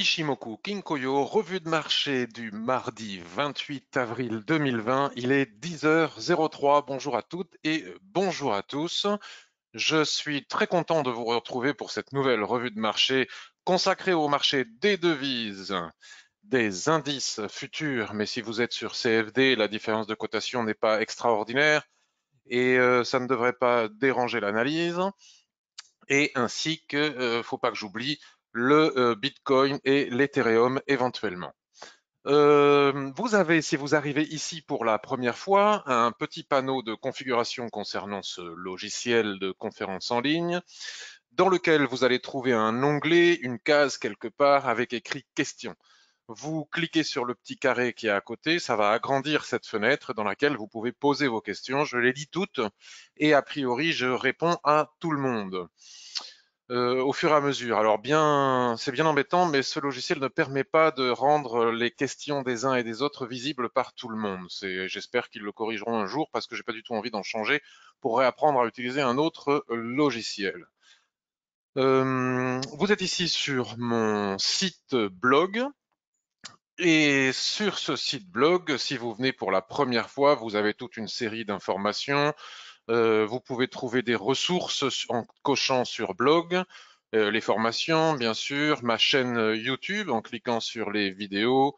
Ishimoku Kinkoyo, revue de marché du mardi 28 avril 2020. Il est 10h03. Bonjour à toutes et euh, bonjour à tous. Je suis très content de vous retrouver pour cette nouvelle revue de marché consacrée au marché des devises, des indices futurs. Mais si vous êtes sur CFD, la différence de cotation n'est pas extraordinaire et euh, ça ne devrait pas déranger l'analyse. Et ainsi que, ne euh, faut pas que j'oublie, le euh, Bitcoin et l'Ethereum éventuellement. Euh, vous avez, si vous arrivez ici pour la première fois, un petit panneau de configuration concernant ce logiciel de conférence en ligne, dans lequel vous allez trouver un onglet, une case quelque part avec écrit question. Vous cliquez sur le petit carré qui est à côté, ça va agrandir cette fenêtre dans laquelle vous pouvez poser vos questions. Je les lis toutes et a priori, je réponds à tout le monde. Euh, au fur et à mesure. Alors bien, c'est bien embêtant, mais ce logiciel ne permet pas de rendre les questions des uns et des autres visibles par tout le monde. J'espère qu'ils le corrigeront un jour parce que je n'ai pas du tout envie d'en changer pour réapprendre à utiliser un autre euh, logiciel. Euh, vous êtes ici sur mon site blog. Et sur ce site blog, si vous venez pour la première fois, vous avez toute une série d'informations, euh, vous pouvez trouver des ressources en cochant sur blog, euh, les formations, bien sûr, ma chaîne euh, YouTube en cliquant sur les vidéos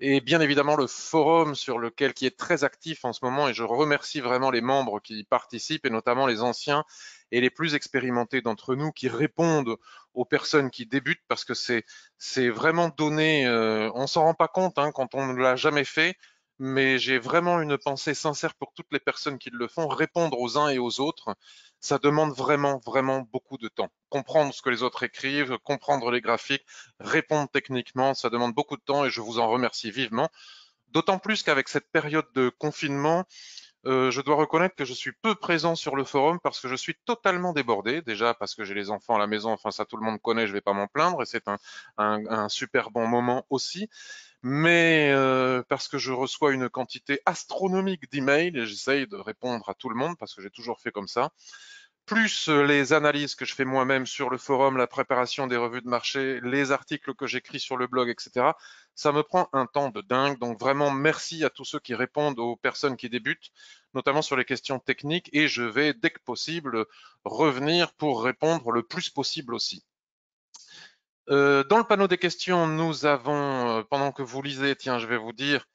et bien évidemment le forum sur lequel qui est très actif en ce moment et je remercie vraiment les membres qui y participent et notamment les anciens et les plus expérimentés d'entre nous qui répondent aux personnes qui débutent parce que c'est vraiment donné on on s'en rend pas compte hein, quand on ne l'a jamais fait mais j'ai vraiment une pensée sincère pour toutes les personnes qui le font. Répondre aux uns et aux autres, ça demande vraiment, vraiment beaucoup de temps. Comprendre ce que les autres écrivent, comprendre les graphiques, répondre techniquement, ça demande beaucoup de temps et je vous en remercie vivement. D'autant plus qu'avec cette période de confinement, euh, je dois reconnaître que je suis peu présent sur le forum parce que je suis totalement débordé. Déjà parce que j'ai les enfants à la maison, enfin ça tout le monde connaît, je ne vais pas m'en plaindre et c'est un, super bon moment aussi mais euh, parce que je reçois une quantité astronomique d'emails et j'essaye de répondre à tout le monde parce que j'ai toujours fait comme ça, plus euh, les analyses que je fais moi-même sur le forum, la préparation des revues de marché, les articles que j'écris sur le blog, etc. Ça me prend un temps de dingue. Donc vraiment, merci à tous ceux qui répondent aux personnes qui débutent, notamment sur les questions techniques. Et je vais, dès que possible, revenir pour répondre le plus possible aussi. Euh, dans le panneau des questions, nous avons, euh, pendant que vous lisez, tiens, je vais vous dire,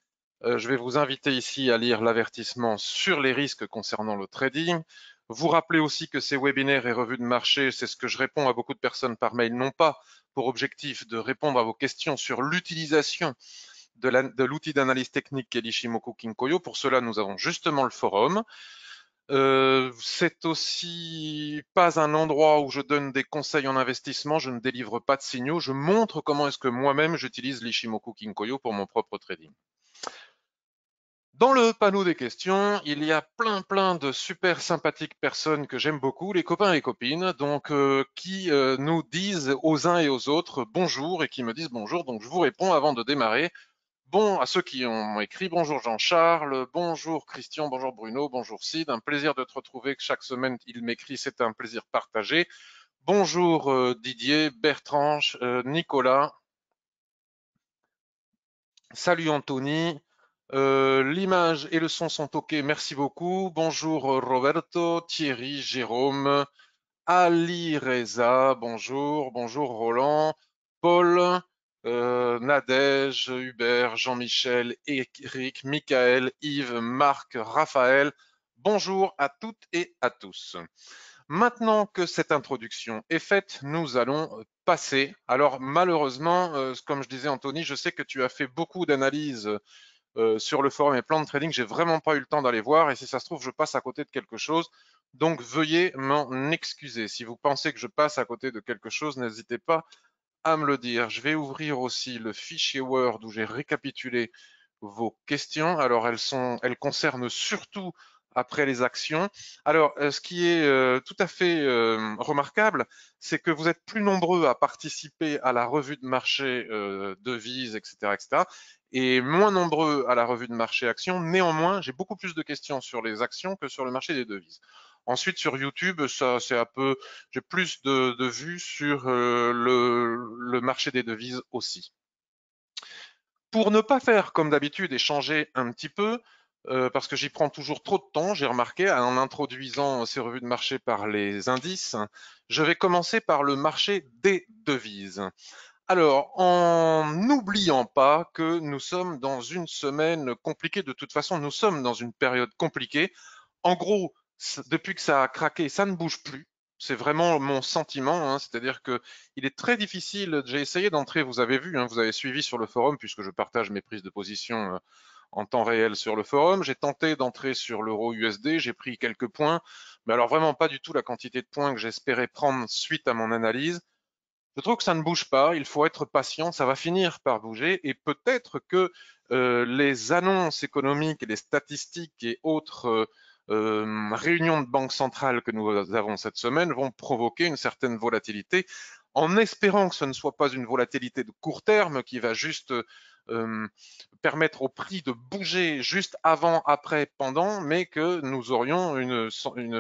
euh, je vais vous inviter ici à lire l'avertissement sur les risques concernant le trading. Vous rappelez aussi que ces webinaires et revues de marché, c'est ce que je réponds à beaucoup de personnes par mail, n'ont pas pour objectif de répondre à vos questions sur l'utilisation de l'outil d'analyse technique qu'est l'Ishimoku Kinkoyo. Pour cela, nous avons justement le forum. Euh, c'est aussi pas un endroit où je donne des conseils en investissement, je ne délivre pas de signaux, je montre comment est-ce que moi-même j'utilise l'Ishimoku Kinkoyo pour mon propre trading. Dans le panneau des questions, il y a plein plein de super sympathiques personnes que j'aime beaucoup, les copains et copines, donc euh, qui euh, nous disent aux uns et aux autres bonjour et qui me disent bonjour. Donc je vous réponds avant de démarrer. Bon, à ceux qui ont écrit, bonjour Jean-Charles, bonjour Christian, bonjour Bruno, bonjour Sid, un plaisir de te retrouver. Chaque semaine, il m'écrit, c'est un plaisir partagé. Bonjour euh, Didier, Bertrand, euh, Nicolas. Salut Anthony. Euh, l'image et le son sont OK, merci beaucoup. Bonjour Roberto, Thierry, Jérôme, Ali Reza, bonjour, bonjour Roland, Paul, euh, Nadège, Hubert, Jean-Michel, Eric, Michael, Yves, Marc, Raphaël. Bonjour à toutes et à tous. Maintenant que cette introduction est faite, nous allons passer. Alors malheureusement, euh, comme je disais Anthony, je sais que tu as fait beaucoup d'analyses euh, sur le forum et plan de trading. J'ai vraiment pas eu le temps d'aller voir et si ça se trouve, je passe à côté de quelque chose. Donc veuillez m'en excuser. Si vous pensez que je passe à côté de quelque chose, n'hésitez pas à me le dire. Je vais ouvrir aussi le fichier Word où j'ai récapitulé vos questions. Alors, elles, concernent surtout après les actions. Alors, euh, ce qui est euh, tout à fait euh, remarquable, c'est que vous êtes plus nombreux à participer à la revue de marché devises, etc., etc., et moins nombreux à la revue de marché actions. Néanmoins, j'ai beaucoup plus de questions sur les actions que sur le marché des devises. Ensuite, sur YouTube, ça, c'est un peu, j'ai plus de, vues sur euh, le, marché des devises aussi. Pour ne pas faire comme d'habitude et changer un petit peu, euh, parce que j'y prends toujours trop de temps, j'ai remarqué, en introduisant ces revues de marché par les indices, je vais commencer par le marché des devises. Alors, en n'oubliant pas que nous sommes dans une semaine compliquée, de toute façon, nous sommes dans une période compliquée. En gros, depuis que ça a craqué, ça ne bouge plus. C'est vraiment mon sentiment, hein. c'est-à-dire que il est très difficile. J'ai essayé d'entrer, vous avez vu, hein, vous avez suivi sur le forum puisque je partage mes prises de position euh, en temps réel sur le forum. J'ai tenté d'entrer sur l'euro USD, j'ai pris quelques points, mais alors vraiment pas du tout la quantité de points que j'espérais prendre suite à mon analyse. Je trouve que ça ne bouge pas, il faut être patient, ça va finir par bouger et peut-être que euh, les annonces économiques et les statistiques et autres euh, euh, réunions de banque centrale que nous avons cette semaine vont provoquer une certaine volatilité, en espérant que ce ne soit pas une volatilité de court terme qui va juste euh, permettre au prix de bouger juste avant, après, pendant, mais que nous aurions une,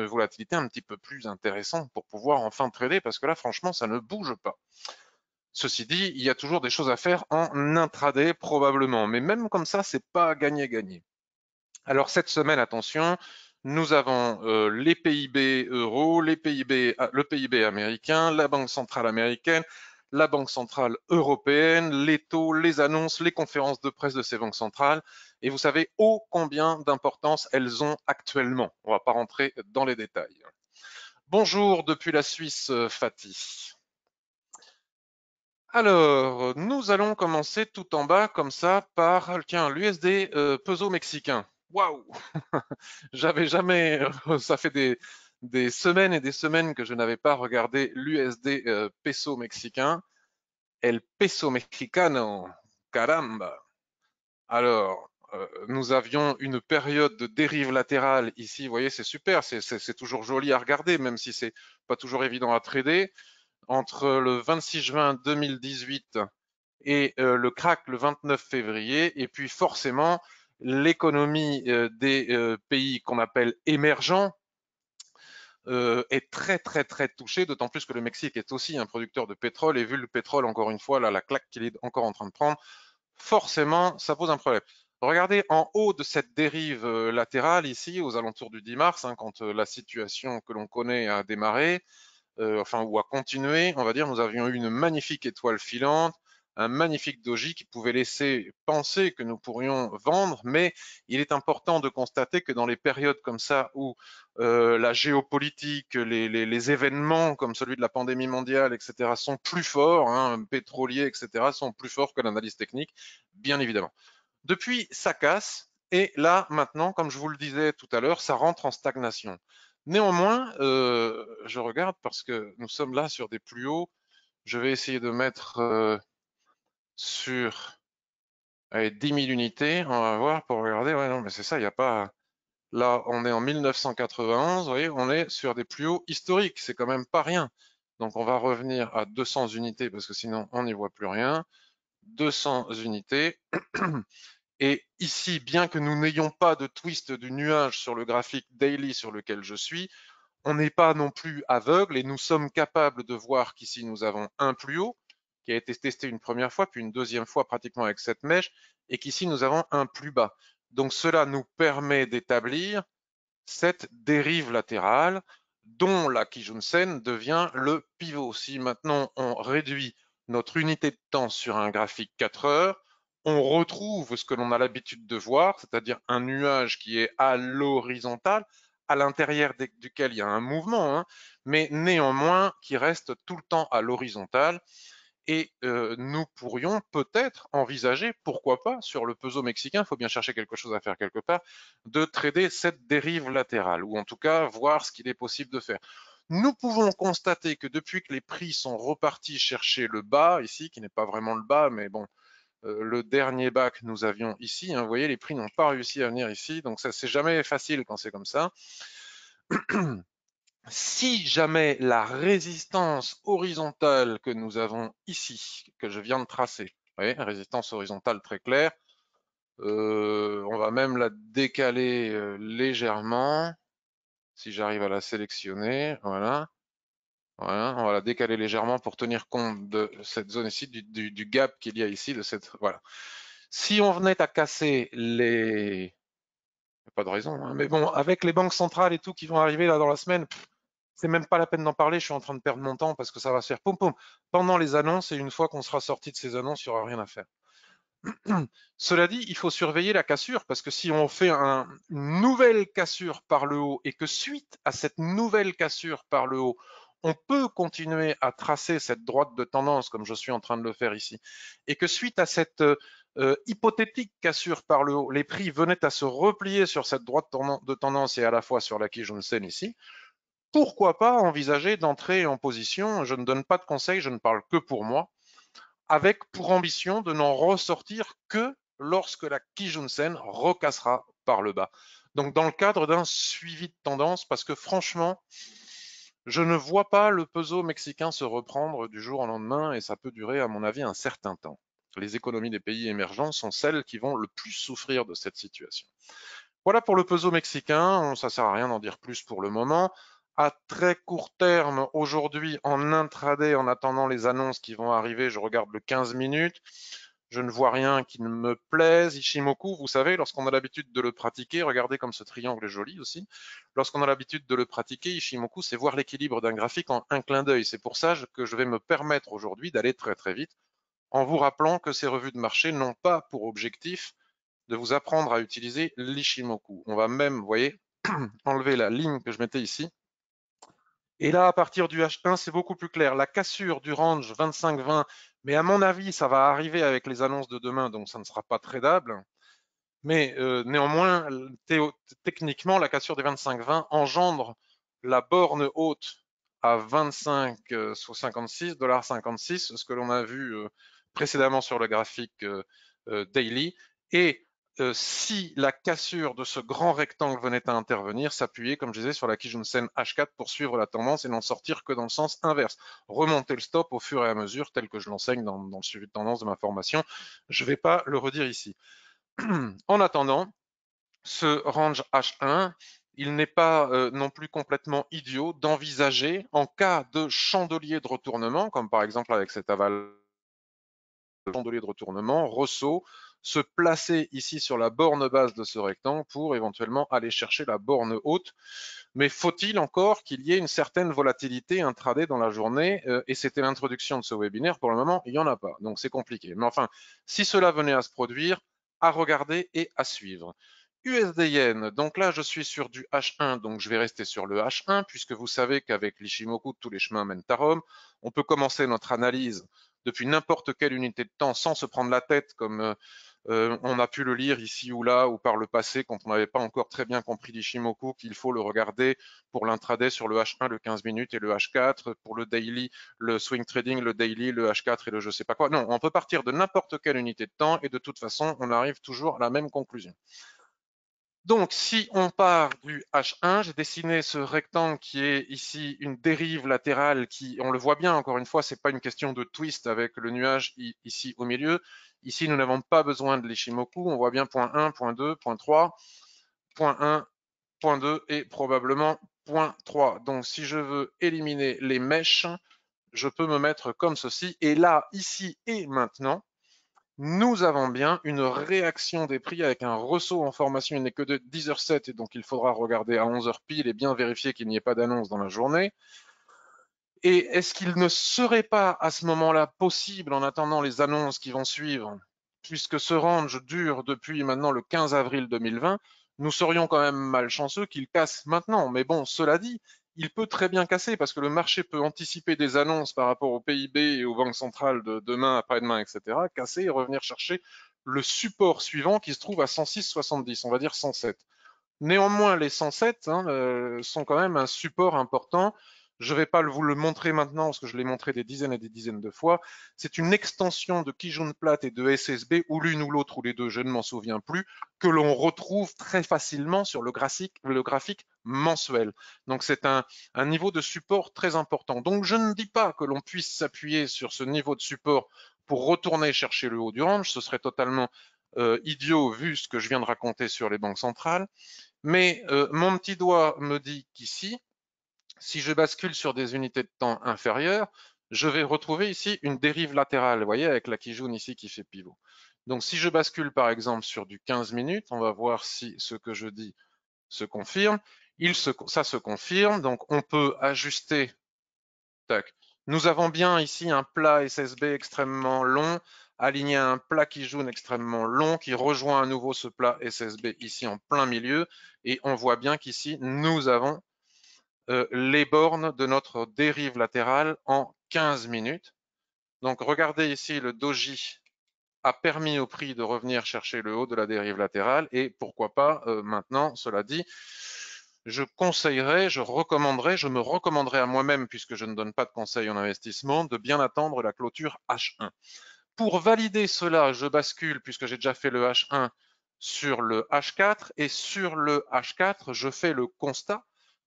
volatilité un petit peu plus intéressante pour pouvoir enfin trader, parce que là, franchement, ça ne bouge pas. Ceci dit, il y a toujours des choses à faire en intraday probablement, mais même comme ça, c'est pas gagné-gagné. Alors cette semaine, attention, nous avons euh, les PIB euros, ah, le PIB américain, la Banque centrale américaine, la Banque centrale européenne, les taux, les annonces, les conférences de presse de ces banques centrales. Et vous savez ô combien d'importance elles ont actuellement. On ne va pas rentrer dans les détails. Bonjour depuis la Suisse, euh, Fatih. Alors, nous allons commencer tout en bas comme ça par tiens l'USD euh, peso mexicain waouh J'avais jamais. Euh, ça fait des, semaines et des semaines que je n'avais pas regardé l'USD euh, peso mexicain. El peso mexicano, caramba Alors, euh, nous avions une période de dérive latérale ici. Vous voyez, c'est super, c'est toujours joli à regarder, même si c'est pas toujours évident à trader. Entre le 26 juin 2018 et le crack le 29 février, et puis forcément l'économie euh, des euh, pays qu'on appelle émergents euh, est très très très touchée, d'autant plus que le Mexique est aussi un producteur de pétrole et vu le pétrole, encore une fois, là, la claque qu'il est encore en train de prendre, forcément, ça pose un problème. Regardez en haut de cette dérive latérale ici, aux alentours du 10 mars, hein, quand la situation que l'on connaît a démarré, enfin ou a continué, on va dire, nous avions eu une magnifique étoile filante un magnifique doji qui pouvait laisser penser que nous pourrions vendre, mais il est important de constater que dans les périodes comme ça où euh, la géopolitique, les, événements comme celui de la pandémie mondiale, etc., sont plus forts, hein, pétroliers, etc., sont plus forts que l'analyse technique, bien évidemment. Depuis, ça casse, et là, maintenant, comme je vous le disais tout à l'heure, ça rentre en stagnation. Néanmoins, euh, je regarde parce que nous sommes là sur des plus hauts. Je vais essayer de mettre... Euh, sur 10 000 unités, on va voir pour regarder, mais c'est ça, il a pas... Là, on est en 1991, voyez, on est sur des plus hauts historiques, c'est quand même pas rien. Donc, on va revenir à 200 unités parce que sinon, on n'y voit plus rien. 200 unités. Et ici, bien que nous n'ayons pas de twist du nuage sur le graphique daily sur lequel je suis, on n'est pas non plus aveugle et nous sommes capables de voir qu'ici nous avons un plus haut, qui a été testé une première fois, puis une deuxième fois pratiquement avec cette mèche, et qu'ici nous avons un plus bas. Donc cela nous permet d'établir cette dérive latérale dont la Kijunsen devient le pivot. Si maintenant on réduit notre unité de temps sur un graphique 4 heures, on retrouve ce que l'on a l'habitude de voir, c'est-à-dire un nuage qui est à l'horizontale, à l'intérieur duquel il y a un mouvement, hein, mais néanmoins qui reste tout le temps à l'horizontale et nous pourrions peut-être envisager, pourquoi pas, sur le peso mexicain, il faut bien chercher quelque chose à faire quelque part, de trader cette dérive latérale, ou en tout cas voir ce qu'il est possible de faire. Nous pouvons constater que depuis que les prix sont repartis chercher le bas, ici, qui n'est pas vraiment le bas, mais bon, le dernier bas que nous avions ici, hein, vous voyez, les prix n'ont pas réussi à venir ici, donc ça, c'est jamais facile quand c'est comme ça si jamais la résistance horizontale que nous avons ici, que je viens de tracer, vous voyez, résistance horizontale très claire, euh, on va même la décaler euh, légèrement, si j'arrive à la sélectionner, voilà. voilà. on va la décaler légèrement pour tenir compte de cette zone ici, du, du, du gap qu'il y a ici, de cette, voilà. Si on venait à casser les, a pas de raison. Hein. Mais bon, avec les banques centrales et tout qui vont arriver là dans la semaine, c'est même pas la peine d'en parler. Je suis en train de perdre mon temps parce que ça va se faire pom-pom. pendant les annonces et une fois qu'on sera sorti de ces annonces, il n'y aura rien à faire. Cela dit, il faut surveiller la cassure parce que si on fait une nouvelle cassure par le haut et que suite à cette nouvelle cassure par le haut, on peut continuer à tracer cette droite de tendance comme je suis en train de le faire ici et que suite à cette euh, euh, hypothétique qu'assure par le haut, les prix venaient à se replier sur cette droite de tendance et à la fois sur la Kijunsen ici, pourquoi pas envisager d'entrer en position, je ne donne pas de conseils, je ne parle que pour moi, avec pour ambition de n'en ressortir que lorsque la Kijunsen recassera par le bas. Donc dans le cadre d'un suivi de tendance, parce que franchement, je ne vois pas le peso mexicain se reprendre du jour au lendemain et ça peut durer à mon avis un certain temps les économies des pays émergents sont celles qui vont le plus souffrir de cette situation. Voilà pour le peso mexicain, ça sert à rien d'en dire plus pour le moment. À très court terme, aujourd'hui, en intraday, en attendant les annonces qui vont arriver, je regarde le 15 minutes. Je ne vois rien qui ne me plaise. Ishimoku, vous savez, lorsqu'on a l'habitude de le pratiquer, regardez comme ce triangle est joli aussi. Lorsqu'on a l'habitude de le pratiquer, Ishimoku, c'est voir l'équilibre d'un graphique en un clin d'œil. C'est pour ça que je vais me permettre aujourd'hui d'aller très très vite en vous rappelant que ces revues de marché n'ont pas pour objectif de vous apprendre à utiliser l'Ishimoku. On va même, vous voyez, enlever la ligne que je mettais ici. Et là, à partir du H1, c'est beaucoup plus clair. La cassure du range 25-20, mais à mon avis, ça va arriver avec les annonces de demain, donc ça ne sera pas tradable. Mais euh, néanmoins, techniquement, la cassure des 25-20 engendre la borne haute à 25,56 euh, dollars 56, ce que l'on a vu euh, précédemment sur le graphique euh, euh, daily. Et euh, si la cassure de ce grand rectangle venait à intervenir, s'appuyer, comme je disais, sur la Kijunsen H4 pour suivre la tendance et n'en sortir que dans le sens inverse. Remonter le stop au fur et à mesure, tel que je l'enseigne dans, le suivi de tendance de ma formation. Je ne vais pas le redire ici. en attendant, ce range H1, il n'est pas non plus complètement idiot d'envisager, en cas de chandelier de retournement, comme par exemple avec cet aval chandelier de retournement, ressaut, se placer ici sur la borne basse de ce rectangle pour éventuellement aller chercher la borne haute. Mais faut-il encore qu'il y ait une certaine volatilité intraday dans la journée euh, Et c'était l'introduction de ce webinaire. Pour le moment, il n'y en a pas, donc c'est compliqué. Mais enfin, si cela venait à se produire, à regarder et à suivre. USDN, donc là je suis sur du H1, donc je vais rester sur le H1, puisque vous savez qu'avec l'Ishimoku, tous les chemins mènent à Rome. On peut commencer notre analyse depuis n'importe quelle unité de temps sans se prendre la tête comme euh, euh, on a pu le lire ici ou là ou par le passé quand on n'avait pas encore très bien compris l'Ishimoku qu'il faut le regarder pour l'intraday sur le H1 le 15 minutes et le H4 pour le daily le swing trading le daily le H4 et le je sais pas quoi non on peut partir de n'importe quelle unité de temps et de toute façon on arrive toujours à la même conclusion donc, si on part du H1, j'ai dessiné ce rectangle qui est ici une dérive latérale qui, on le voit bien, encore une fois, ce n'est pas une question de twist avec le nuage ici au milieu. Ici, nous n'avons pas besoin de l'Ishimoku. On voit bien point 1, point 2, point 3, point 1, point 2 et probablement point 3. Donc, si je veux éliminer les mèches, je peux me mettre comme ceci. Et là, ici et maintenant, nous avons bien une réaction des prix avec un ressaut en formation. Il n'est que de 10h07 et donc il faudra regarder à 11h pile et bien vérifier qu'il n'y ait pas d'annonce dans la journée. Et est-ce qu'il ne serait pas à ce moment-là possible, en attendant les annonces qui vont suivre, puisque ce range dure depuis maintenant le 15 avril 2020, nous serions quand même malchanceux qu'il casse maintenant. Mais bon, cela dit, il peut très bien casser parce que le marché peut anticiper des annonces par rapport au PIB et aux banques centrales de demain, après-demain, etc. Casser et revenir chercher le support suivant qui se trouve à 106,70, on va dire 107. Néanmoins, les 107 hein, euh, sont quand même un support important. Je ne vais pas vous le montrer maintenant parce que je l'ai montré des dizaines et des dizaines de fois. C'est une extension de Kijun Plate et de SSB, ou l'une ou l'autre, ou les deux, je ne m'en souviens plus, que l'on retrouve très facilement sur le graphique mensuel. Donc c'est un, niveau de support très important. Donc je ne dis pas que l'on puisse s'appuyer sur ce niveau de support pour retourner chercher le haut du range, ce serait totalement euh, idiot vu ce que je viens de raconter sur les banques centrales, mais euh, mon petit doigt me dit qu'ici, si je bascule sur des unités de temps inférieures, je vais retrouver ici une dérive latérale, vous voyez, avec la jaune ici qui fait pivot. Donc si je bascule par exemple sur du 15 minutes, on va voir si ce que je dis se confirme. Il se, ça se confirme, donc on peut ajuster. Tac. Nous avons bien ici un plat SSB extrêmement long, aligné à un plat qui joue extrêmement long, qui rejoint à nouveau ce plat SSB ici en plein milieu. Et on voit bien qu'ici, nous avons euh, les bornes de notre dérive latérale en 15 minutes. Donc regardez ici, le doji a permis au prix de revenir chercher le haut de la dérive latérale et pourquoi pas euh, maintenant, cela dit, je conseillerais, je recommanderais, je me recommanderais à moi-même, puisque je ne donne pas de conseil en investissement, de bien attendre la clôture H1. Pour valider cela, je bascule, puisque j'ai déjà fait le H1, sur le H4, et sur le H4, je fais le constat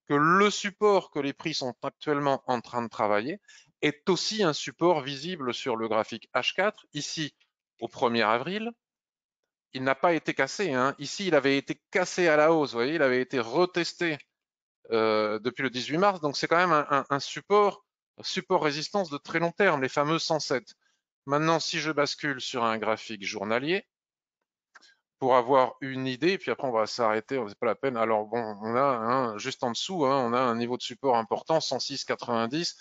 que le support que les prix sont actuellement en train de travailler est aussi un support visible sur le graphique H4, ici au 1er avril, il n'a pas été cassé. Hein. Ici, il avait été cassé à la hausse, vous voyez, il avait été retesté euh, depuis le 18 mars. Donc, c'est quand même un, un, support, support résistance de très long terme, les fameux 107. Maintenant, si je bascule sur un graphique journalier, pour avoir une idée, puis après on va s'arrêter, c'est pas la peine. Alors bon, on a hein, juste en dessous, hein, on a un niveau de support important, 106,90.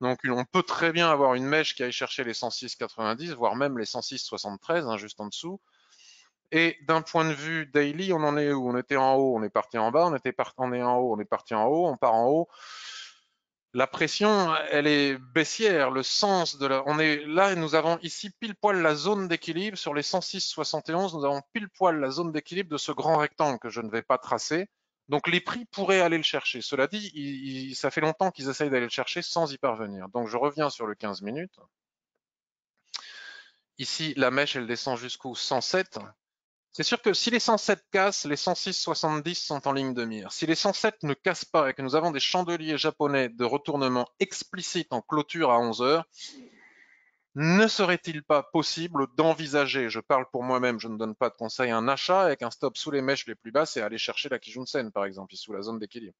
Donc on peut très bien avoir une mèche qui aille chercher les 106,90, voire même les 106,73, juste en dessous. Et d'un point de vue daily, on en est où On était en haut, on est parti en bas, on, était est en haut, on est parti en haut, on part en haut. La pression, elle est baissière. Le sens de On est là, nous avons ici pile poil la zone d'équilibre. Sur les 106,71, nous avons pile poil la zone d'équilibre de ce grand rectangle que je ne vais pas tracer. Donc les prix pourraient aller le chercher. Cela dit, ça fait longtemps qu'ils essayent d'aller le chercher sans y parvenir. Donc je reviens sur le 15 minutes. Ici, la mèche, elle descend jusqu'au 107. C'est sûr que si les 107 cassent, les 106.70 sont en ligne de mire. Si les 107 ne cassent pas et que nous avons des chandeliers japonais de retournement explicite en clôture à 11 heures, ne serait-il pas possible d'envisager, je parle pour moi-même, je ne donne pas de conseil, un achat avec un stop sous les mèches les plus basses et aller chercher la Sen, par exemple, sous la zone d'équilibre.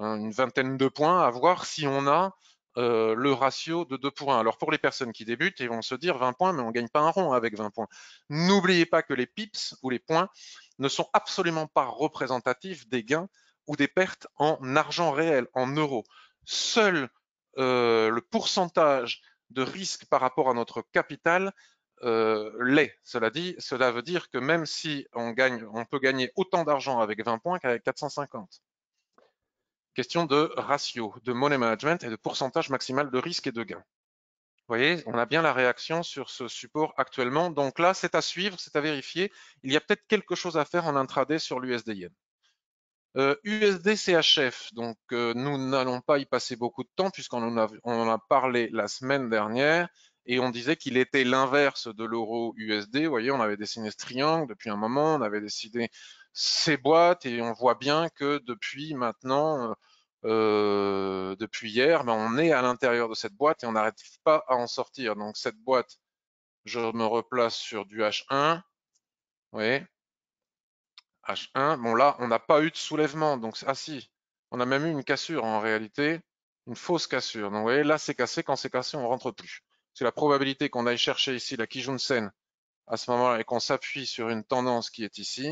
Une vingtaine de points à voir si on a euh, le ratio de 2 pour 1. Alors pour les personnes qui débutent, ils vont se dire 20 points, mais on ne gagne pas un rond avec 20 points. N'oubliez pas que les pips ou les points ne sont absolument pas représentatifs des gains ou des pertes en argent réel, en euros. Seul euh, le pourcentage de risque par rapport à notre capital euh, l'est. Cela dit, cela veut dire que même si on gagne, on peut gagner autant d'argent avec 20 points qu'avec 450. Question de ratio, de money management et de pourcentage maximal de risque et de gain. Vous voyez, on a bien la réaction sur ce support actuellement. Donc là, c'est à suivre, c'est à vérifier. Il y a peut-être quelque chose à faire en intraday sur lusd Euh, USD CHF, donc euh, nous n'allons pas y passer beaucoup de temps puisqu'on en a parlé la semaine dernière et on disait qu'il était l'inverse de l'euro USD. Vous voyez, on avait dessiné ce triangle depuis un moment, on avait décidé ces boîtes et on voit bien que depuis maintenant, euh, euh, depuis hier, ben on est à l'intérieur de cette boîte et on n'arrête pas à en sortir. Donc cette boîte, je me replace sur du H1. H1. Bon là, on n'a pas eu de soulèvement. Donc, ah si, on a même eu une cassure en réalité, une fausse cassure. Donc vous voyez, là c'est cassé. Quand c'est cassé, on rentre plus. C'est la probabilité qu'on aille chercher ici la Kijun Sen à ce moment-là et qu'on s'appuie sur une tendance qui est ici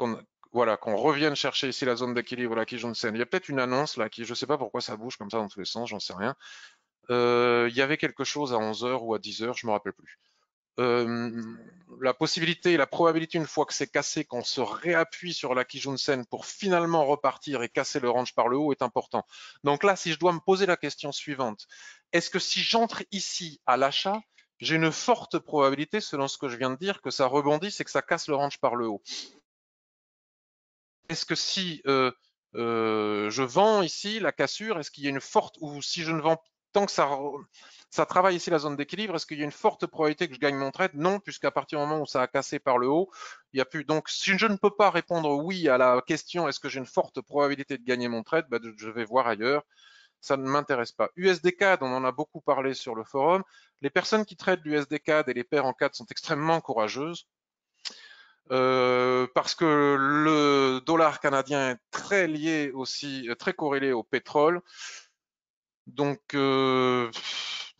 qu'on voilà, qu'on revienne chercher ici la zone d'équilibre, la Sen Il y a peut-être une annonce là qui, je ne sais pas pourquoi ça bouge comme ça dans tous les sens, j'en sais rien. Euh, il y avait quelque chose à 11h ou à 10h, je ne me rappelle plus. Euh, la possibilité, la probabilité, une fois que c'est cassé, qu'on se réappuie sur la Sen pour finalement repartir et casser le range par le haut est important. Donc là, si je dois me poser la question suivante, est-ce que si j'entre ici à l'achat, j'ai une forte probabilité, selon ce que je viens de dire, que ça rebondisse et que ça casse le range par le haut est-ce que si euh, euh, je vends ici la cassure, est-ce qu'il y a une forte, ou si je ne vends tant que ça, ça travaille ici la zone d'équilibre, est-ce qu'il y a une forte probabilité que je gagne mon trade Non, puisqu'à partir du moment où ça a cassé par le haut, il n'y a plus. Donc, si je ne peux pas répondre oui à la question est-ce que j'ai une forte probabilité de gagner mon trade, bah, je vais voir ailleurs. Ça ne m'intéresse pas. USDCAD, on en a beaucoup parlé sur le forum. Les personnes qui traitent l'USDCAD et les pairs en CAD sont extrêmement courageuses. Euh, parce que le dollar canadien est très lié aussi, euh, très corrélé au pétrole. Donc, euh,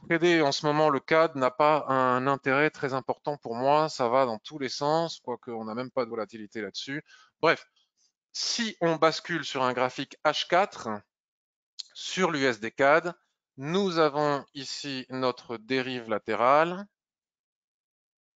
trader en ce moment le CAD n'a pas un intérêt très important pour moi. Ça va dans tous les sens, quoique on n'a même pas de volatilité là-dessus. Bref, si on bascule sur un graphique H4 sur l'USD CAD, nous avons ici notre dérive latérale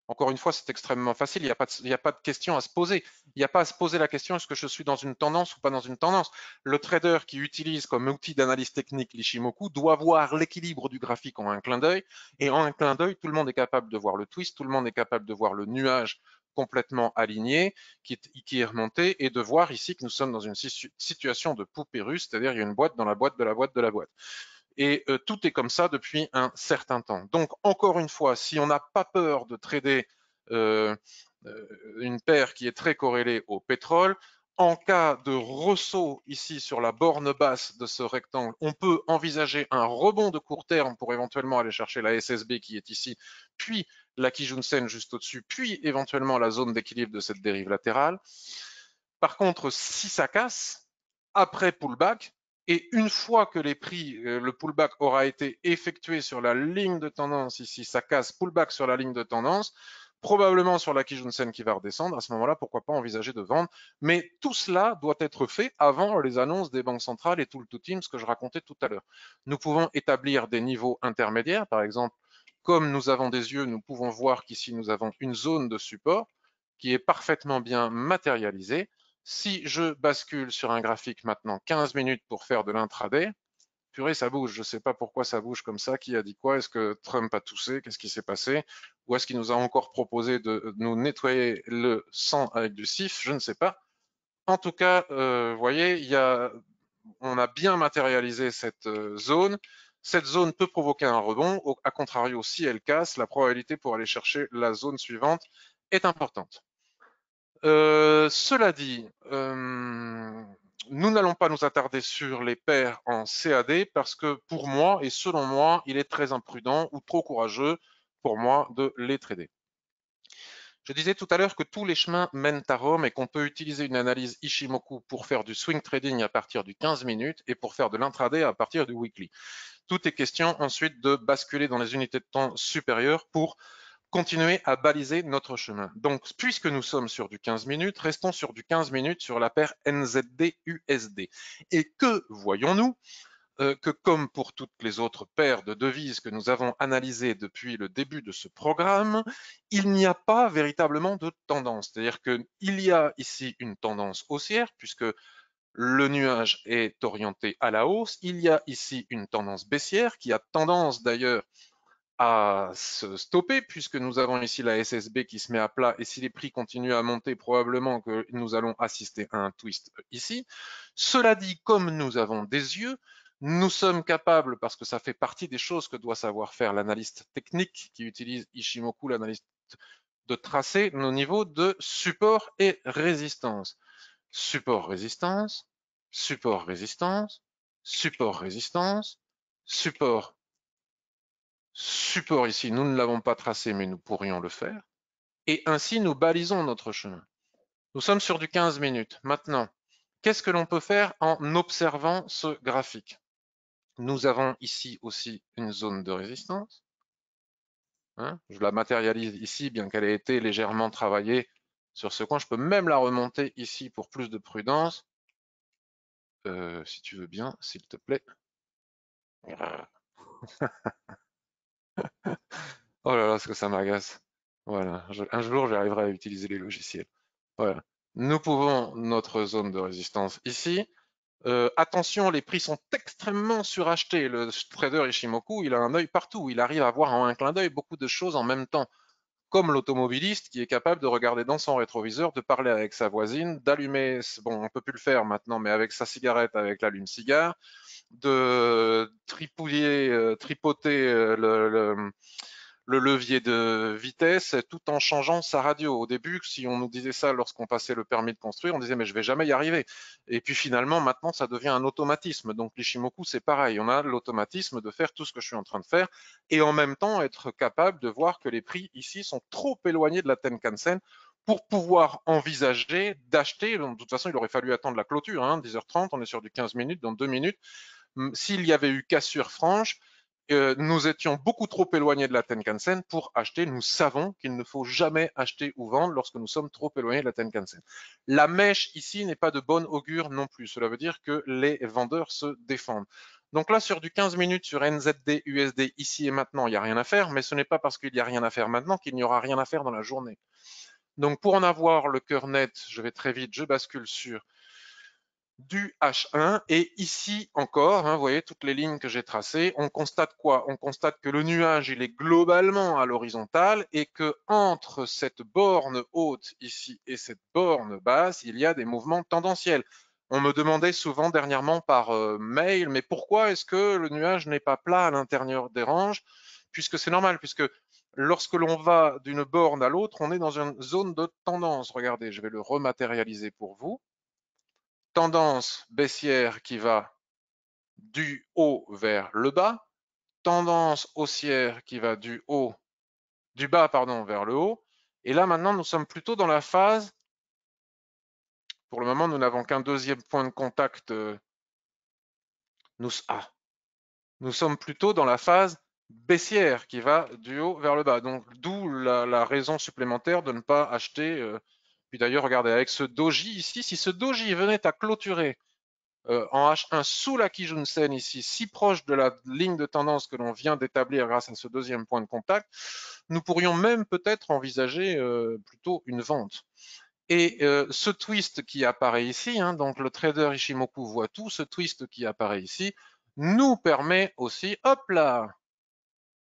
encore une fois, c'est extrêmement facile. Il n'y a, pas de, question à se poser. Il n'y a pas à se poser la question est-ce que je suis dans une tendance ou pas dans une tendance. Le trader qui utilise comme outil d'analyse technique l'Ishimoku doit voir l'équilibre du graphique en un clin d'œil. Et en un clin d'œil, tout le monde est capable de voir le twist, tout le monde est capable de voir le nuage complètement aligné qui est, remonté et de voir ici que nous sommes dans une situation de poupée russe, c'est-à-dire il y a une boîte dans la boîte de la boîte de la boîte. Et euh, tout est comme ça depuis un certain temps. Donc, encore une fois, si on n'a pas peur de trader euh, euh, une paire qui est très corrélée au pétrole, en cas de ressaut ici sur la borne basse de ce rectangle, on peut envisager un rebond de court terme pour éventuellement aller chercher la SSB qui est ici, puis la Kijunsen juste au-dessus, puis éventuellement la zone d'équilibre de cette dérive latérale. Par contre, si ça casse, après pullback, et une fois que les prix, euh, le pullback aura été effectué sur la ligne de tendance, ici ça casse pullback sur la ligne de tendance, probablement sur la Kijunsen qui va redescendre. À ce moment-là, pourquoi pas envisager de vendre. Mais tout cela doit être fait avant les annonces des banques centrales et tout le tout team, ce que je racontais tout à l'heure. Nous pouvons établir des niveaux intermédiaires, par exemple, comme nous avons des yeux, nous pouvons voir qu'ici nous avons une zone de support qui est parfaitement bien matérialisée. Si je bascule sur un graphique maintenant 15 minutes pour faire de l'intraday, purée, ça bouge. Je ne sais pas pourquoi ça bouge comme ça. Qui a dit quoi Est-ce que Trump a toussé Qu'est-ce qui s'est passé Ou est-ce qu'il nous a encore proposé de euh, nous nettoyer le sang avec du sif Je ne sais pas. En tout cas, euh, vous voyez, y a, on a bien matérialisé cette euh, zone. Cette zone peut provoquer un rebond. a contrario, si elle casse, la probabilité pour aller chercher la zone suivante est importante. Euh, cela dit, euh, nous n'allons pas nous attarder sur les paires en CAD parce que pour moi et selon moi, il est très imprudent ou trop courageux pour moi de les trader. Je disais tout à l'heure que tous les chemins mènent à Rome et qu'on peut utiliser une analyse Ishimoku pour faire du swing trading à partir du 15 minutes et pour faire de l'intraday à partir du weekly. Tout est question ensuite de basculer dans les unités de temps supérieures pour continuer à baliser notre chemin. Donc, puisque nous sommes sur du 15 minutes, restons sur du 15 minutes sur la paire NZD-USD. Et que voyons-nous euh, que comme pour toutes les autres paires de devises que nous avons analysées depuis le début de ce programme, il n'y a pas véritablement de tendance. C'est-à-dire qu'il y a ici une tendance haussière, puisque le nuage est orienté à la hausse. Il y a ici une tendance baissière qui a tendance d'ailleurs à se stopper puisque nous avons ici la SSB qui se met à plat et si les prix continuent à monter, probablement que nous allons assister à un twist ici. Cela dit, comme nous avons des yeux, nous sommes capables, parce que ça fait partie des choses que doit savoir faire l'analyste technique qui utilise Ishimoku, l'analyste de tracer nos niveaux de support et résistance. Support, résistance, support, résistance, support, résistance, support, support ici, nous ne l'avons pas tracé, mais nous pourrions le faire. Et ainsi, nous balisons notre chemin. Nous sommes sur du 15 minutes. Maintenant, qu'est-ce que l'on peut faire en observant ce graphique Nous avons ici aussi une zone de résistance. Hein, je la matérialise ici, bien qu'elle ait été légèrement travaillée sur ce coin. Je peux même la remonter ici pour plus de prudence. Euh, si tu veux bien, s'il te plaît. oh là là, ce que ça m'agace. Voilà, un jour j'arriverai à utiliser les logiciels. Voilà. Nous pouvons notre zone de résistance ici. Euh, attention, les prix sont extrêmement surachetés. Le trader Ishimoku, il a un œil partout. Il arrive à voir en un clin d'œil beaucoup de choses en même temps. Comme l'automobiliste qui est capable de regarder dans son rétroviseur, de parler avec sa voisine, d'allumer, bon, on ne peut plus le faire maintenant, mais avec sa cigarette, avec l'allume-cigare, de tripouiller, euh, tripoter euh, le, levier de vitesse tout en changeant sa radio. Au début, si on nous disait ça lorsqu'on passait le permis de construire, on disait mais je vais jamais y arriver. Et puis finalement, maintenant, ça devient un automatisme. Donc l'Ishimoku, c'est pareil. On a l'automatisme de faire tout ce que je suis en train de faire et en même temps être capable de voir que les prix ici sont trop éloignés de la tenkan pour pouvoir envisager d'acheter. De toute façon, il aurait fallu attendre la clôture, 10h30, hein, on est sur du 15 minutes, dans deux minutes s'il y avait eu cassure franche, euh, nous étions beaucoup trop éloignés de la Tenkan-sen pour acheter. Nous savons qu'il ne faut jamais acheter ou vendre lorsque nous sommes trop éloignés de la Tenkan-sen. La mèche ici n'est pas de bonne augure non plus. Cela veut dire que les vendeurs se défendent. Donc là, sur du 15 minutes sur NZD, USD, ici et maintenant, il n'y a rien à faire, mais ce n'est pas parce qu'il n'y a rien à faire maintenant qu'il n'y aura rien à faire dans la journée. Donc pour en avoir le cœur net, je vais très vite, je bascule sur du H1. Et ici encore, hein, vous voyez toutes les lignes que j'ai tracées, on constate quoi On constate que le nuage, il est globalement à l'horizontale et que entre cette borne haute ici et cette borne basse, il y a des mouvements tendanciels. On me demandait souvent dernièrement par euh, mail, mais pourquoi est-ce que le nuage n'est pas plat à l'intérieur des ranges Puisque c'est normal, puisque lorsque l'on va d'une borne à l'autre, on est dans une zone de tendance. Regardez, je vais le rematérialiser pour vous tendance baissière qui va du haut vers le bas, tendance haussière qui va du haut, du bas pardon, vers le haut. Et là maintenant, nous sommes plutôt dans la phase, pour le moment, nous n'avons qu'un deuxième point de contact. Euh, nous, ah, nous sommes plutôt dans la phase baissière qui va du haut vers le bas. Donc, d'où la, raison supplémentaire de ne pas acheter euh, puis d'ailleurs, regardez, avec ce doji ici, si ce doji venait à clôturer euh, en H1 sous la Kijunsen ici, si proche de la ligne de tendance que l'on vient d'établir grâce à ce deuxième point de contact, nous pourrions même peut-être envisager euh, plutôt une vente. Et euh, ce twist qui apparaît ici, hein, donc le trader Ishimoku voit tout, ce twist qui apparaît ici, nous permet aussi, hop là,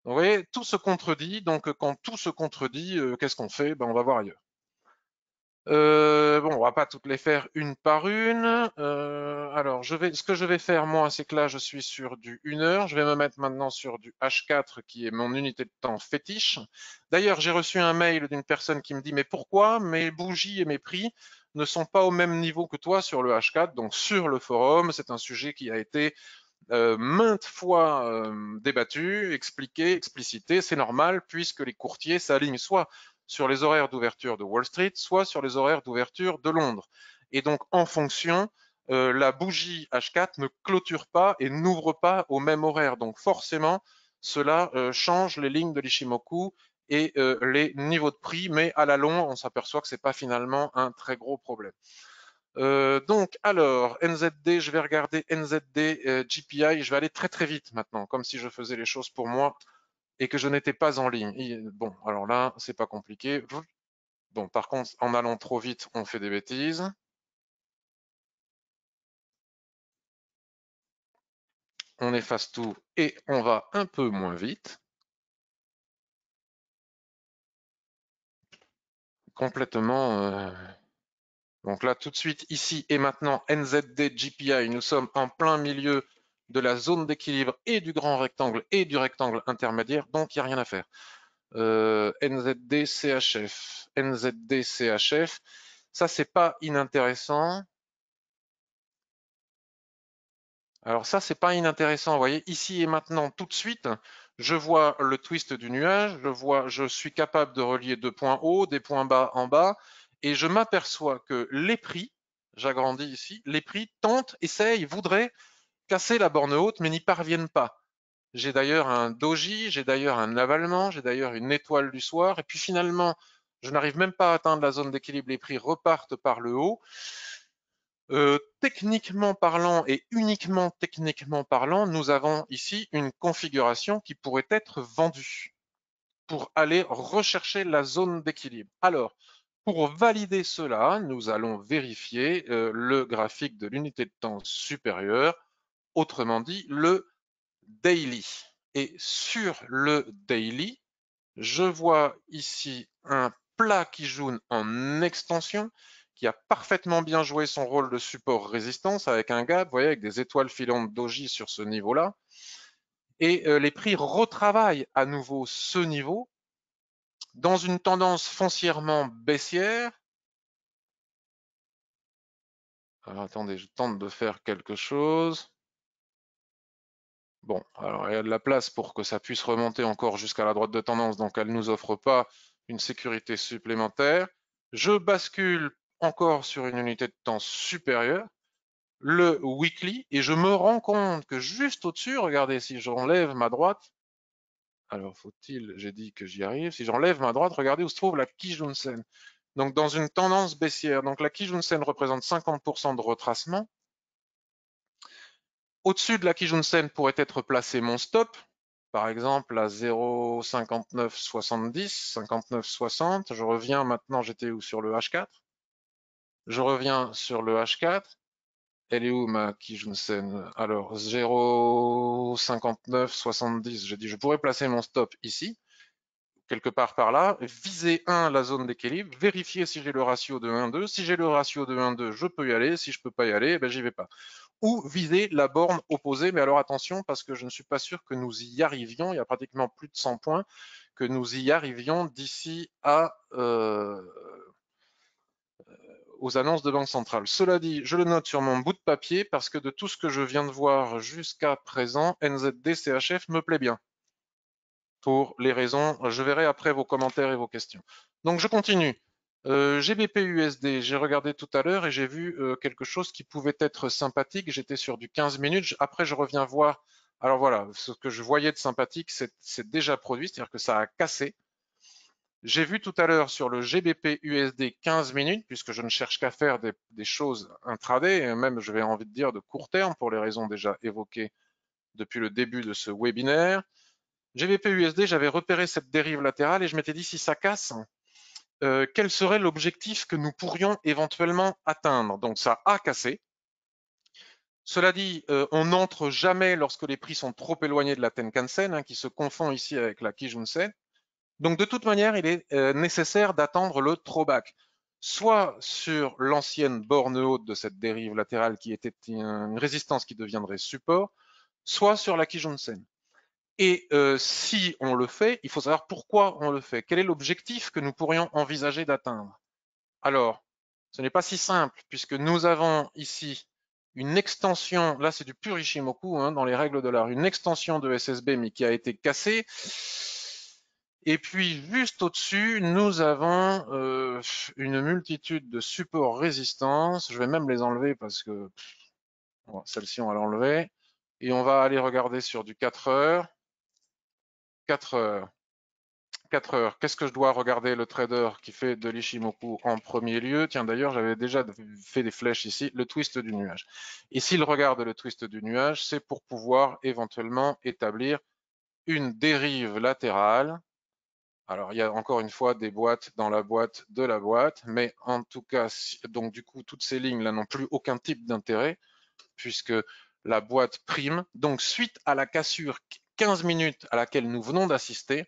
vous voyez, tout se contredit, donc quand tout se contredit, qu'est-ce qu'on fait ben, On va voir ailleurs. Euh, bon, on va pas toutes les faire une par une. Euh, alors, ce que je vais faire moi, c'est que là, je suis sur du 1 heure. Je vais me mettre maintenant sur du H4, qui est mon unité de temps fétiche. D'ailleurs, j'ai reçu un mail d'une personne qui me dit, mais pourquoi mes bougies et mes prix ne sont pas au même niveau que toi sur le H4 Donc, sur le forum, c'est un sujet qui a été euh, maintes fois débattu, expliqué, explicité. C'est normal, puisque les courtiers s'alignent soit sur les horaires d'ouverture de Wall Street, soit sur les horaires d'ouverture de Londres. Et donc, en fonction, euh, la bougie H4 ne clôture pas et n'ouvre pas au même horaire. Donc, forcément, cela euh, change les lignes de l'Ishimoku et euh, les niveaux de prix, mais à la longue, on s'aperçoit que ce n'est pas finalement un très gros problème. donc, alors, NZD, je vais regarder NZD, GPI, je vais aller très très vite maintenant, comme si je faisais les choses pour moi et que je n'étais pas en ligne. Euh, bon, alors là, c'est pas compliqué. Bon, par contre, en allant trop vite, on fait des bêtises. On efface tout et on va un peu moins vite. Complètement. Euh, donc là, tout de suite, ici et maintenant, NZD GPI, nous sommes en plein milieu de la zone d'équilibre et du grand rectangle et du rectangle intermédiaire, donc il n'y a rien à faire. Euh, NZDCHF NZDCHF, ça c'est pas inintéressant. Alors ça c'est pas inintéressant, vous voyez, ici et maintenant, tout de suite, je vois le twist du nuage, je vois, je suis capable de relier deux points hauts, des points bas en bas, et je m'aperçois que les prix, j'agrandis ici, les prix tentent, essayent, voudraient casser la borne haute, mais n'y parviennent pas. J'ai d'ailleurs un doji, j'ai d'ailleurs un avalement, j'ai d'ailleurs une étoile du soir, et puis finalement, je n'arrive même pas à atteindre la zone d'équilibre, les prix repartent par le haut. Euh, techniquement parlant et uniquement techniquement parlant, nous avons ici une configuration qui pourrait être vendue pour aller rechercher la zone d'équilibre. Alors, pour valider cela, nous allons vérifier euh, le graphique de l'unité de temps supérieure autrement dit le daily. Et sur le daily, je vois ici un plat qui joue en extension, qui a parfaitement bien joué son rôle de support résistance avec un gap, vous voyez, avec des étoiles filantes doji sur ce niveau-là. Et euh, les prix retravaillent à nouveau ce niveau dans une tendance foncièrement baissière. Alors, attendez, je tente de faire quelque chose. Bon, alors il y a de la place pour que ça puisse remonter encore jusqu'à la droite de tendance, donc elle ne nous offre pas une sécurité supplémentaire. Je bascule encore sur une unité de temps supérieure, le weekly, et je me rends compte que juste au-dessus, regardez, si j'enlève ma droite, alors faut-il, j'ai dit que j'y arrive, si j'enlève ma droite, regardez où se trouve la Kijunsen. Donc dans une tendance baissière, donc la Kijunsen représente 50% de retracement, au-dessus de la Kijunsen pourrait être placé mon stop, par exemple à 0,5970, 59,60. Je reviens maintenant, j'étais où sur le H4 Je reviens sur le H4. Elle est où ma Kijunsen Alors 0,5970, j'ai dit je pourrais placer mon stop ici, quelque part par là, viser 1 la zone d'équilibre, vérifier si j'ai le ratio de 1,2. Si j'ai le ratio de 1,2, je peux y aller. Si je ne peux pas y aller, je eh ben j'y vais pas ou viser la borne opposée. Mais alors attention, parce que je ne suis pas sûr que nous y arrivions. Il y a pratiquement plus de 100 points que nous y arrivions d'ici à euh, aux annonces de banque centrale. Cela dit, je le note sur mon bout de papier parce que de tout ce que je viens de voir jusqu'à présent, NZDCHF me plaît bien. Pour les raisons, je verrai après vos commentaires et vos questions. Donc je continue. Euh, GBP-USD, j'ai regardé tout à l'heure et j'ai vu euh, quelque chose qui pouvait être sympathique. J'étais sur du 15 minutes. Après, je reviens voir. Alors voilà, ce que je voyais de sympathique, c'est déjà produit, c'est-à-dire que ça a cassé. J'ai vu tout à l'heure sur le GBP USD 15 minutes, puisque je ne cherche qu'à faire des, choses intraday, et même, je vais envie de dire, de court terme, pour les raisons déjà évoquées depuis le début de ce webinaire. GBP USD, j'avais repéré cette dérive latérale et je m'étais dit, si ça casse, euh, quel serait l'objectif que nous pourrions éventuellement atteindre. Donc ça a cassé. Cela dit, euh, on n'entre jamais lorsque les prix sont trop éloignés de la Tenkan-sen, hein, qui se confond ici avec la Kijun-sen. Donc de toute manière, il est euh, nécessaire d'attendre le throwback, soit sur l'ancienne borne haute de cette dérive latérale qui était une résistance qui deviendrait support, soit sur la Kijun-sen. Et euh, si on le fait, il faut savoir pourquoi on le fait. Quel est l'objectif que nous pourrions envisager d'atteindre Alors, ce n'est pas si simple, puisque nous avons ici une extension, là c'est du pur Ishimoku hein, dans les règles de l'art, une extension de SSB mais qui a été cassée. Et puis juste au-dessus, nous avons euh, une multitude de supports résistance. Je vais même les enlever parce que bon, celle-ci on va l'enlever. Et on va aller regarder sur du 4 heures. 4 euh, heures. 4 Qu'est-ce que je dois regarder le trader qui fait de l'Ishimoku en premier lieu Tiens, d'ailleurs, j'avais déjà fait des flèches ici, le twist du nuage. Et s'il regarde le twist du nuage, c'est pour pouvoir éventuellement établir une dérive latérale. Alors, il y a encore une fois des boîtes dans la boîte de la boîte, mais en tout cas, donc du coup, toutes ces lignes-là n'ont plus aucun type d'intérêt, puisque la boîte prime. Donc, suite à la cassure 15 minutes à laquelle nous venons d'assister,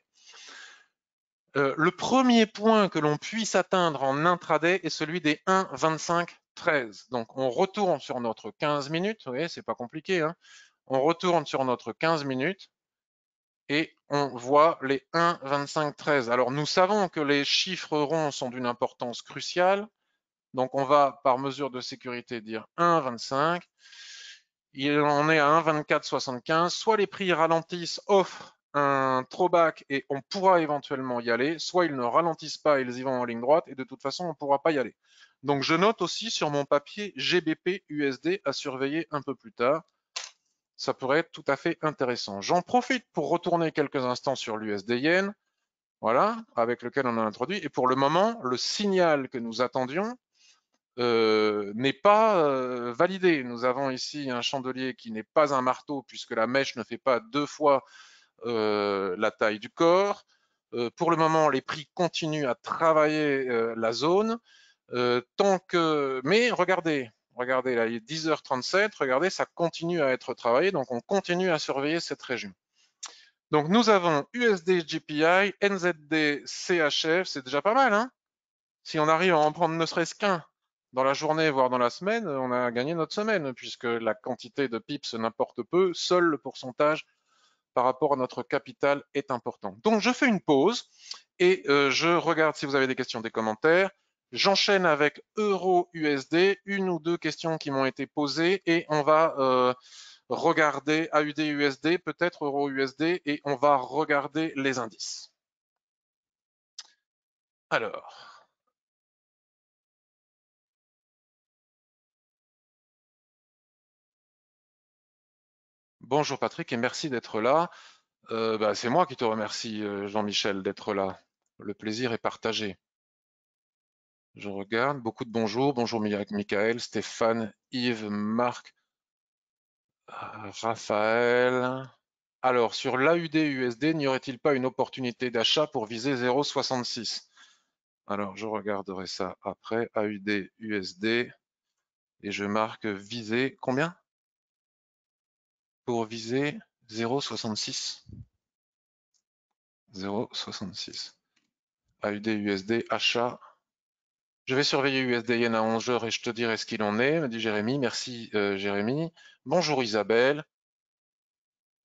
euh, le premier point que l'on puisse atteindre en intraday est celui des 1, 25, 13. Donc on retourne sur notre 15 minutes, vous voyez, c'est pas compliqué, hein. on retourne sur notre 15 minutes et on voit les 1, 25, 13. Alors nous savons que les chiffres ronds sont d'une importance cruciale, donc on va par mesure de sécurité dire 1, il en est à 1,2475. Soit les prix ralentissent, offrent un throwback et on pourra éventuellement y aller, soit ils ne ralentissent pas, et ils y vont en ligne droite et de toute façon on ne pourra pas y aller. Donc je note aussi sur mon papier GBP USD à surveiller un peu plus tard. Ça pourrait être tout à fait intéressant. J'en profite pour retourner quelques instants sur l'USD Yen, voilà, avec lequel on a introduit. Et pour le moment, le signal que nous attendions, euh, n'est pas euh, validé. Nous avons ici un chandelier qui n'est pas un marteau puisque la mèche ne fait pas deux fois euh, la taille du corps. pour le moment, les prix continuent à travailler la zone. tant que... Mais regardez, regardez, là, il est 10h37, regardez, ça continue à être travaillé, donc on continue à surveiller cette région. Donc nous avons USD GPI, NZD CHF, c'est déjà pas mal, hein Si on arrive à en prendre ne serait-ce qu'un, dans la journée, voire dans la semaine, on a gagné notre semaine, puisque la quantité de pips n'importe peu, seul le pourcentage par rapport à notre capital est important. Donc je fais une pause et euh, je regarde si vous avez des questions, des commentaires. J'enchaîne avec euro une ou deux questions qui m'ont été posées et on va euh, regarder AUD-USD, peut-être Euro-USD et on va regarder les indices. Alors, Bonjour Patrick et merci d'être là. Euh, bah, c'est moi qui te remercie, euh, Jean-Michel, d'être là. Le plaisir est partagé. Je regarde, beaucoup de bonjour. Bonjour Michael, Stéphane, Yves, Marc, Raphaël. Alors, sur l'AUD-USD, n'y aurait-il pas une opportunité d'achat pour viser 0,66 Alors, je regarderai ça après. AUD-USD. Et je marque viser combien pour viser 0,66. 0,66. AUD, USD, achat. Je vais surveiller USD Yen à 11h et je te dirai ce qu'il en est, me dit Jérémy. Merci euh, Jérémy. Bonjour Isabelle.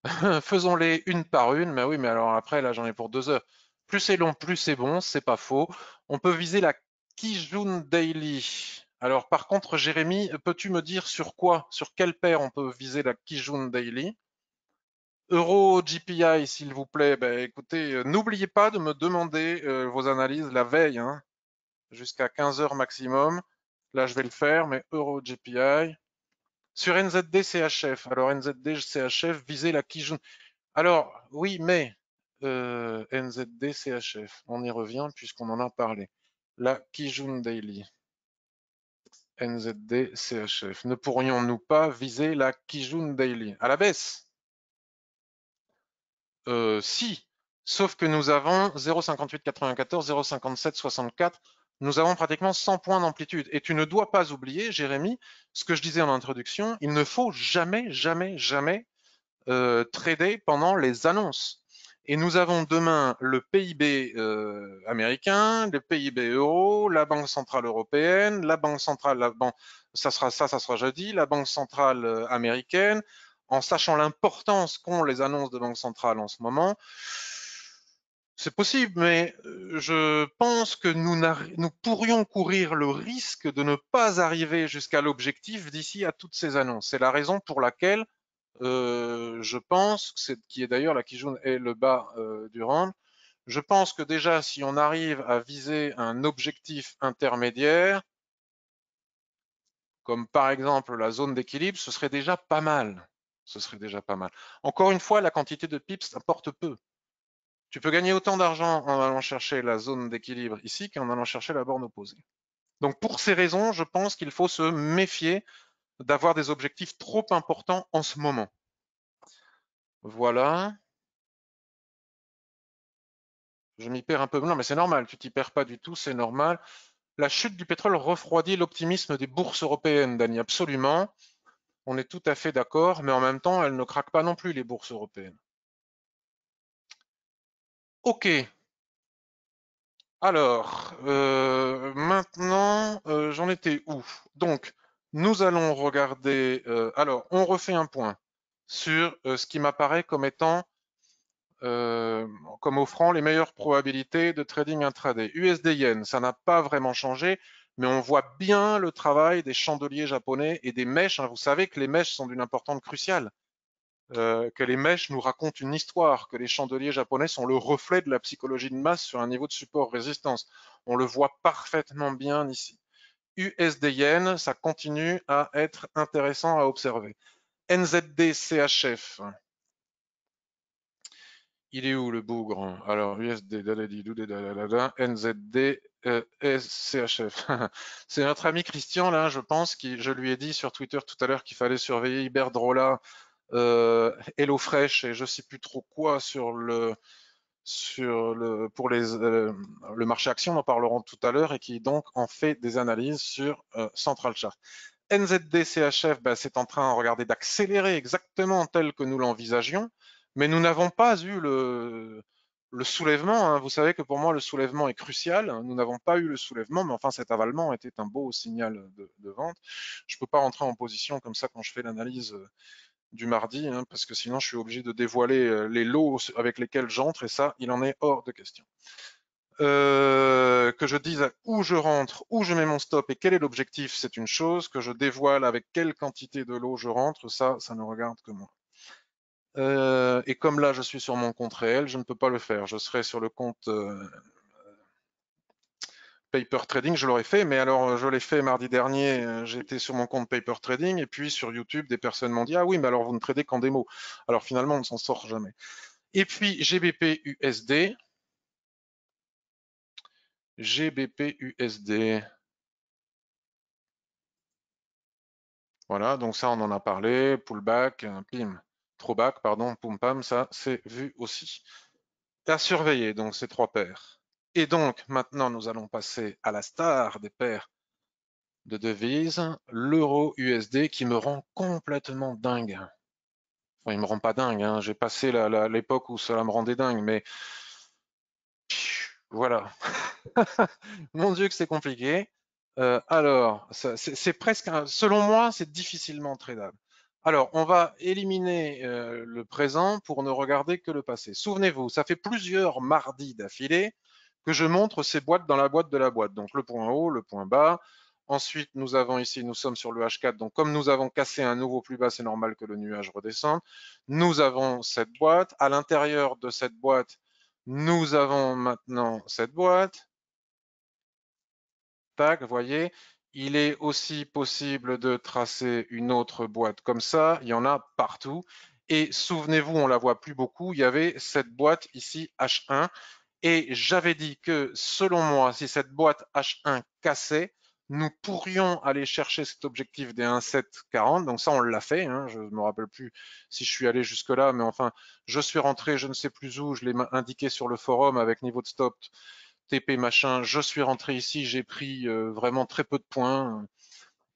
Faisons-les une par une. Mais ben oui, mais alors après, là, j'en ai pour deux heures. Plus c'est long, plus c'est bon, c'est pas faux. On peut viser la Kijun Daily. Alors par contre, Jérémy, peux-tu me dire sur quoi, sur quelle paire on peut viser la Kijun Daily Euro GPI, s'il vous plaît. Ben, écoutez, euh, n'oubliez pas de me demander euh, vos analyses la veille, hein, jusqu'à 15 heures maximum. Là, je vais le faire, mais Euro GPI. Sur NZD CHF. Alors, NZD CHF, la Kijun. Alors, oui, mais euh, NZD CHF, on y revient puisqu'on en a parlé. La Kijun Daily. NZD, CHF. Ne pourrions-nous pas viser la Kijun Daily à la baisse euh, Si, sauf que nous avons 0,5894, 0,5764, Nous avons pratiquement 100 points d'amplitude. Et tu ne dois pas oublier, Jérémy, ce que je disais en introduction, il ne faut jamais, jamais, jamais euh, trader pendant les annonces. Et nous avons demain le PIB euh, américain, le PIB euro, la Banque centrale européenne, la Banque centrale, la ça sera ça, ça sera jeudi, la Banque centrale euh, américaine, en sachant l'importance qu'ont les annonces de Banque centrale en ce moment. C'est possible, mais euh, je pense que nous, nous, pourrions courir le risque de ne pas arriver jusqu'à l'objectif d'ici à toutes ces annonces. C'est la raison pour laquelle euh, je pense, qui est d'ailleurs la Kijun est le bas euh, du range, je pense que déjà si on arrive à viser un objectif intermédiaire, comme par exemple la zone d'équilibre, ce serait déjà pas mal. Ce serait déjà pas mal. Encore une fois, la quantité de pips importe peu. Tu peux gagner autant d'argent en allant chercher la zone d'équilibre ici qu'en allant chercher la borne opposée. Donc pour ces raisons, je pense qu'il faut se méfier d'avoir des objectifs trop importants en ce moment. Voilà. Je m'y perds un peu. Non, mais c'est normal, tu t'y perds pas du tout, c'est normal. La chute du pétrole refroidit l'optimisme des bourses européennes, Dani, absolument. On est tout à fait d'accord, mais en même temps, elles ne craquent pas non plus, les bourses européennes. OK. Alors, euh, maintenant, euh, j'en étais où Donc, nous allons regarder, euh, alors on refait un point sur euh, ce qui m'apparaît comme étant, euh, comme offrant les meilleures probabilités de trading intraday. USD yen, ça n'a pas vraiment changé, mais on voit bien le travail des chandeliers japonais et des mèches. Hein. Vous savez que les mèches sont d'une importance cruciale, que les mèches nous racontent une histoire, que les chandeliers japonais sont le reflet de la psychologie de masse sur un niveau de support résistance. On le voit parfaitement bien ici. USDN, ça continue à être intéressant à observer. NZD CHF. Il est où le bougre Alors, USD, NZD, CHF. C'est notre ami Christian, là, je pense, qui, je lui ai dit sur Twitter tout à l'heure qu'il fallait surveiller Iberdrola, euh, HelloFresh et je ne sais plus trop quoi sur le sur le, pour les, euh, le marché action, on en parlera tout à l'heure, et qui donc en fait des analyses sur euh, Central Chart. NZD CHF, ben, c'est en train, regardez, d'accélérer exactement tel que nous l'envisagions, mais nous n'avons pas eu le, le soulèvement. Hein. Vous savez que pour moi, le soulèvement est crucial. Nous n'avons pas eu le soulèvement, mais enfin, cet avalement était un beau signal de vente. Je ne peux pas rentrer en position comme ça quand je fais l'analyse du mardi, hein, parce que sinon je suis obligé de dévoiler euh, les lots avec lesquels j'entre, et ça, il en est hors de question. Euh, que je dise où je rentre, où je mets mon stop et quel est l'objectif, c'est une chose. Que je dévoile avec quelle quantité de lots je rentre, ça, ça ne regarde que moi. Euh, et comme là, je suis sur mon compte réel, je ne peux pas le faire. Je serai sur le compte paper trading, je l'aurais fait, mais alors euh, je l'ai fait mardi dernier, euh, j'étais sur mon compte paper trading, et puis sur YouTube, des personnes m'ont dit Ah oui, mais alors vous ne tradez qu'en démo. Alors finalement, on ne s'en sort jamais. Et puis GBP USD. GBP USD. Voilà, donc ça, on en a parlé. Pullback, euh, pim, back, pardon, pum pam, ça, c'est vu aussi. À surveiller, donc ces trois paires. Et donc, maintenant, nous allons passer à la star des paires de devises, l'euro USD qui me rend complètement dingue. Enfin, il me rend pas dingue, hein. j'ai passé l'époque où cela me rendait dingue, mais voilà. Mon Dieu que c'est compliqué. Euh, alors, c'est presque, selon moi, c'est difficilement tradable. Alors, on va éliminer euh, le présent pour ne regarder que le passé. Souvenez-vous, ça fait plusieurs mardis d'affilée que je montre ces boîtes dans la boîte de la boîte. Donc le point haut, le point bas. Ensuite, nous avons ici, nous sommes sur le H4. Donc comme nous avons cassé un nouveau plus bas, c'est normal que le nuage redescende. Nous avons cette boîte. À l'intérieur de cette boîte, nous avons maintenant cette boîte. Tac, voyez, il est aussi possible de tracer une autre boîte comme ça. Il y en a partout. Et souvenez-vous, on la voit plus beaucoup. Il y avait cette boîte ici H1 et j'avais dit que, selon moi, si cette boîte H1 cassait, nous pourrions aller chercher cet objectif des 1,740. Donc ça, on l'a fait. Hein. Je ne me rappelle plus si je suis allé jusque-là, mais enfin, je suis rentré, je ne sais plus où, je l'ai indiqué sur le forum avec niveau de stop, TP machin. Je suis rentré ici, j'ai pris euh, vraiment très peu de points.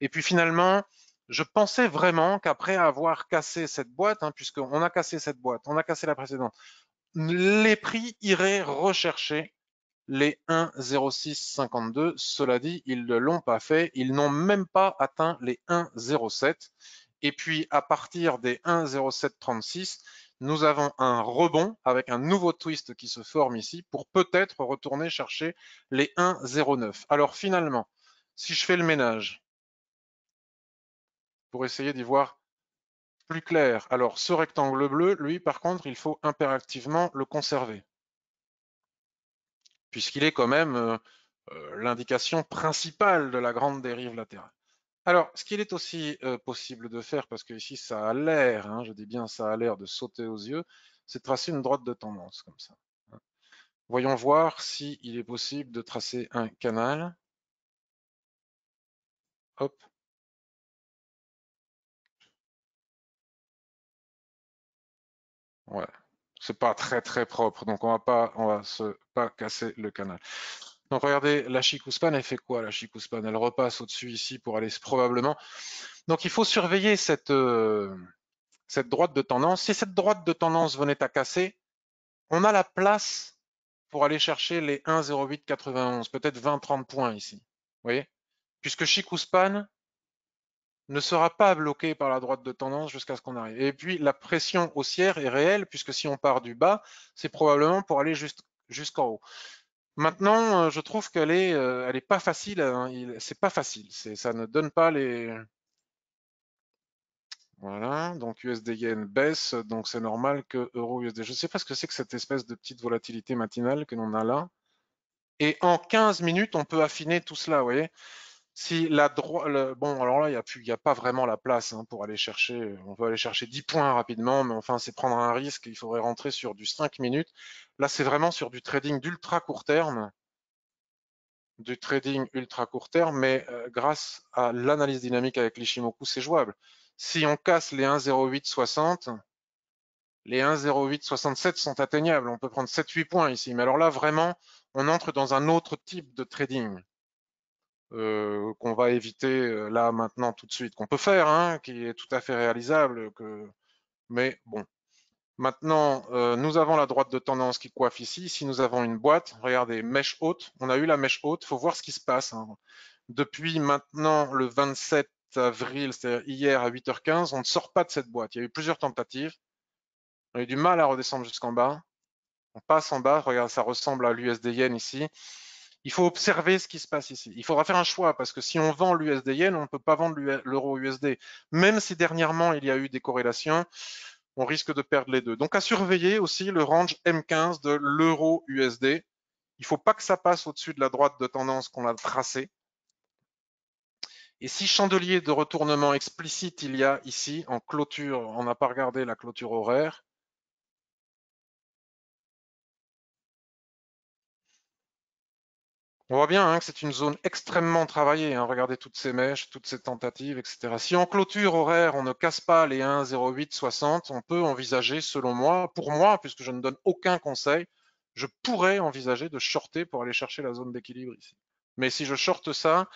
Et puis finalement, je pensais vraiment qu'après avoir cassé cette boîte, hein, puisqu'on a cassé cette boîte, on a cassé la précédente, les prix iraient rechercher les 1,0652. Cela dit, ils ne l'ont pas fait. Ils n'ont même pas atteint les 1,07. Et puis, à partir des 1,0736, nous avons un rebond avec un nouveau twist qui se forme ici pour peut-être retourner chercher les 1,09. Alors finalement, si je fais le ménage, pour essayer d'y voir plus clair. Alors, ce rectangle bleu, lui, par contre, il faut impérativement le conserver, puisqu'il est quand même euh, euh, l'indication principale de la grande dérive latérale. Alors, ce qu'il est aussi euh, possible de faire, parce que ici, ça a l'air, hein, je dis bien ça a l'air de sauter aux yeux, c'est de tracer une droite de tendance, comme ça. Voyons voir s'il est possible de tracer un canal. Hop, Ouais. C'est pas très très propre, donc on va pas, on va se pas casser le canal. Donc regardez, la Chikouspan, elle fait quoi la Span, Elle repasse au-dessus ici pour aller probablement. Donc il faut surveiller cette, euh, cette droite de tendance. Si cette droite de tendance venait à casser, on a la place pour aller chercher les 1,0891, peut-être 20-30 points ici. Vous voyez Puisque Span ne sera pas bloqué par la droite de tendance jusqu'à ce qu'on arrive. Et puis, la pression haussière est réelle, puisque si on part du bas, c'est probablement pour aller jusqu'en haut. Maintenant, euh, je trouve qu'elle est, euh, elle hein. pas facile. c'est pas facile. Ça ne donne pas les. Voilà. Donc USD yen baisse, donc c'est normal que euro USD. Je ne sais pas ce que c'est que cette espèce de petite volatilité matinale que l'on a là. Et en 15 minutes, on peut affiner tout cela, vous voyez. Si la droite, bon, alors là, il n'y a, pas vraiment la place hein, pour aller chercher. Euh, on peut aller chercher 10 points rapidement, mais enfin, c'est prendre un risque. Il faudrait rentrer sur du 5 minutes. Là, c'est vraiment sur du trading d'ultra court terme. Du trading ultra court terme, mais euh, grâce à l'analyse dynamique avec l'Ishimoku, c'est jouable. Si on casse les 1,0860, les 1,0867 sont atteignables. On peut prendre 7-8 points ici. Mais alors là, vraiment, on entre dans un autre type de trading euh, qu'on va éviter euh, là maintenant tout de suite, qu'on peut faire, hein, qui est tout à fait réalisable. Que... Mais bon. Maintenant, euh, nous avons la droite de tendance qui coiffe ici. Si nous avons une boîte, regardez, mèche haute, on a eu la mèche haute, faut voir ce qui se passe. Hein. Depuis maintenant le 27 avril, c'est-à-dire hier à 8h15, on ne sort pas de cette boîte. Il y a eu plusieurs tentatives. On a eu du mal à redescendre jusqu'en bas. On passe en bas, regardez ça ressemble à l'USD Yen ici il faut observer ce qui se passe ici. Il faudra faire un choix parce que si on vend l'USD yen, on ne peut pas vendre l'euro USD. Même si dernièrement il y a eu des corrélations, on risque de perdre les deux. Donc à surveiller aussi le range M15 de l'euro USD. Il ne faut pas que ça passe au-dessus de la droite de tendance qu'on a tracée. Et si chandelier de retournement explicite il y a ici en clôture, on n'a pas regardé la clôture horaire, On voit bien hein, que c'est une zone extrêmement travaillée. Hein. Regardez toutes ces mèches, toutes ces tentatives, etc. Si en clôture horaire, on ne casse pas les 1,0860, on peut envisager, selon moi, pour moi, puisque je ne donne aucun conseil, je pourrais envisager de shorter pour aller chercher la zone d'équilibre ici. Mais si je shorte ça,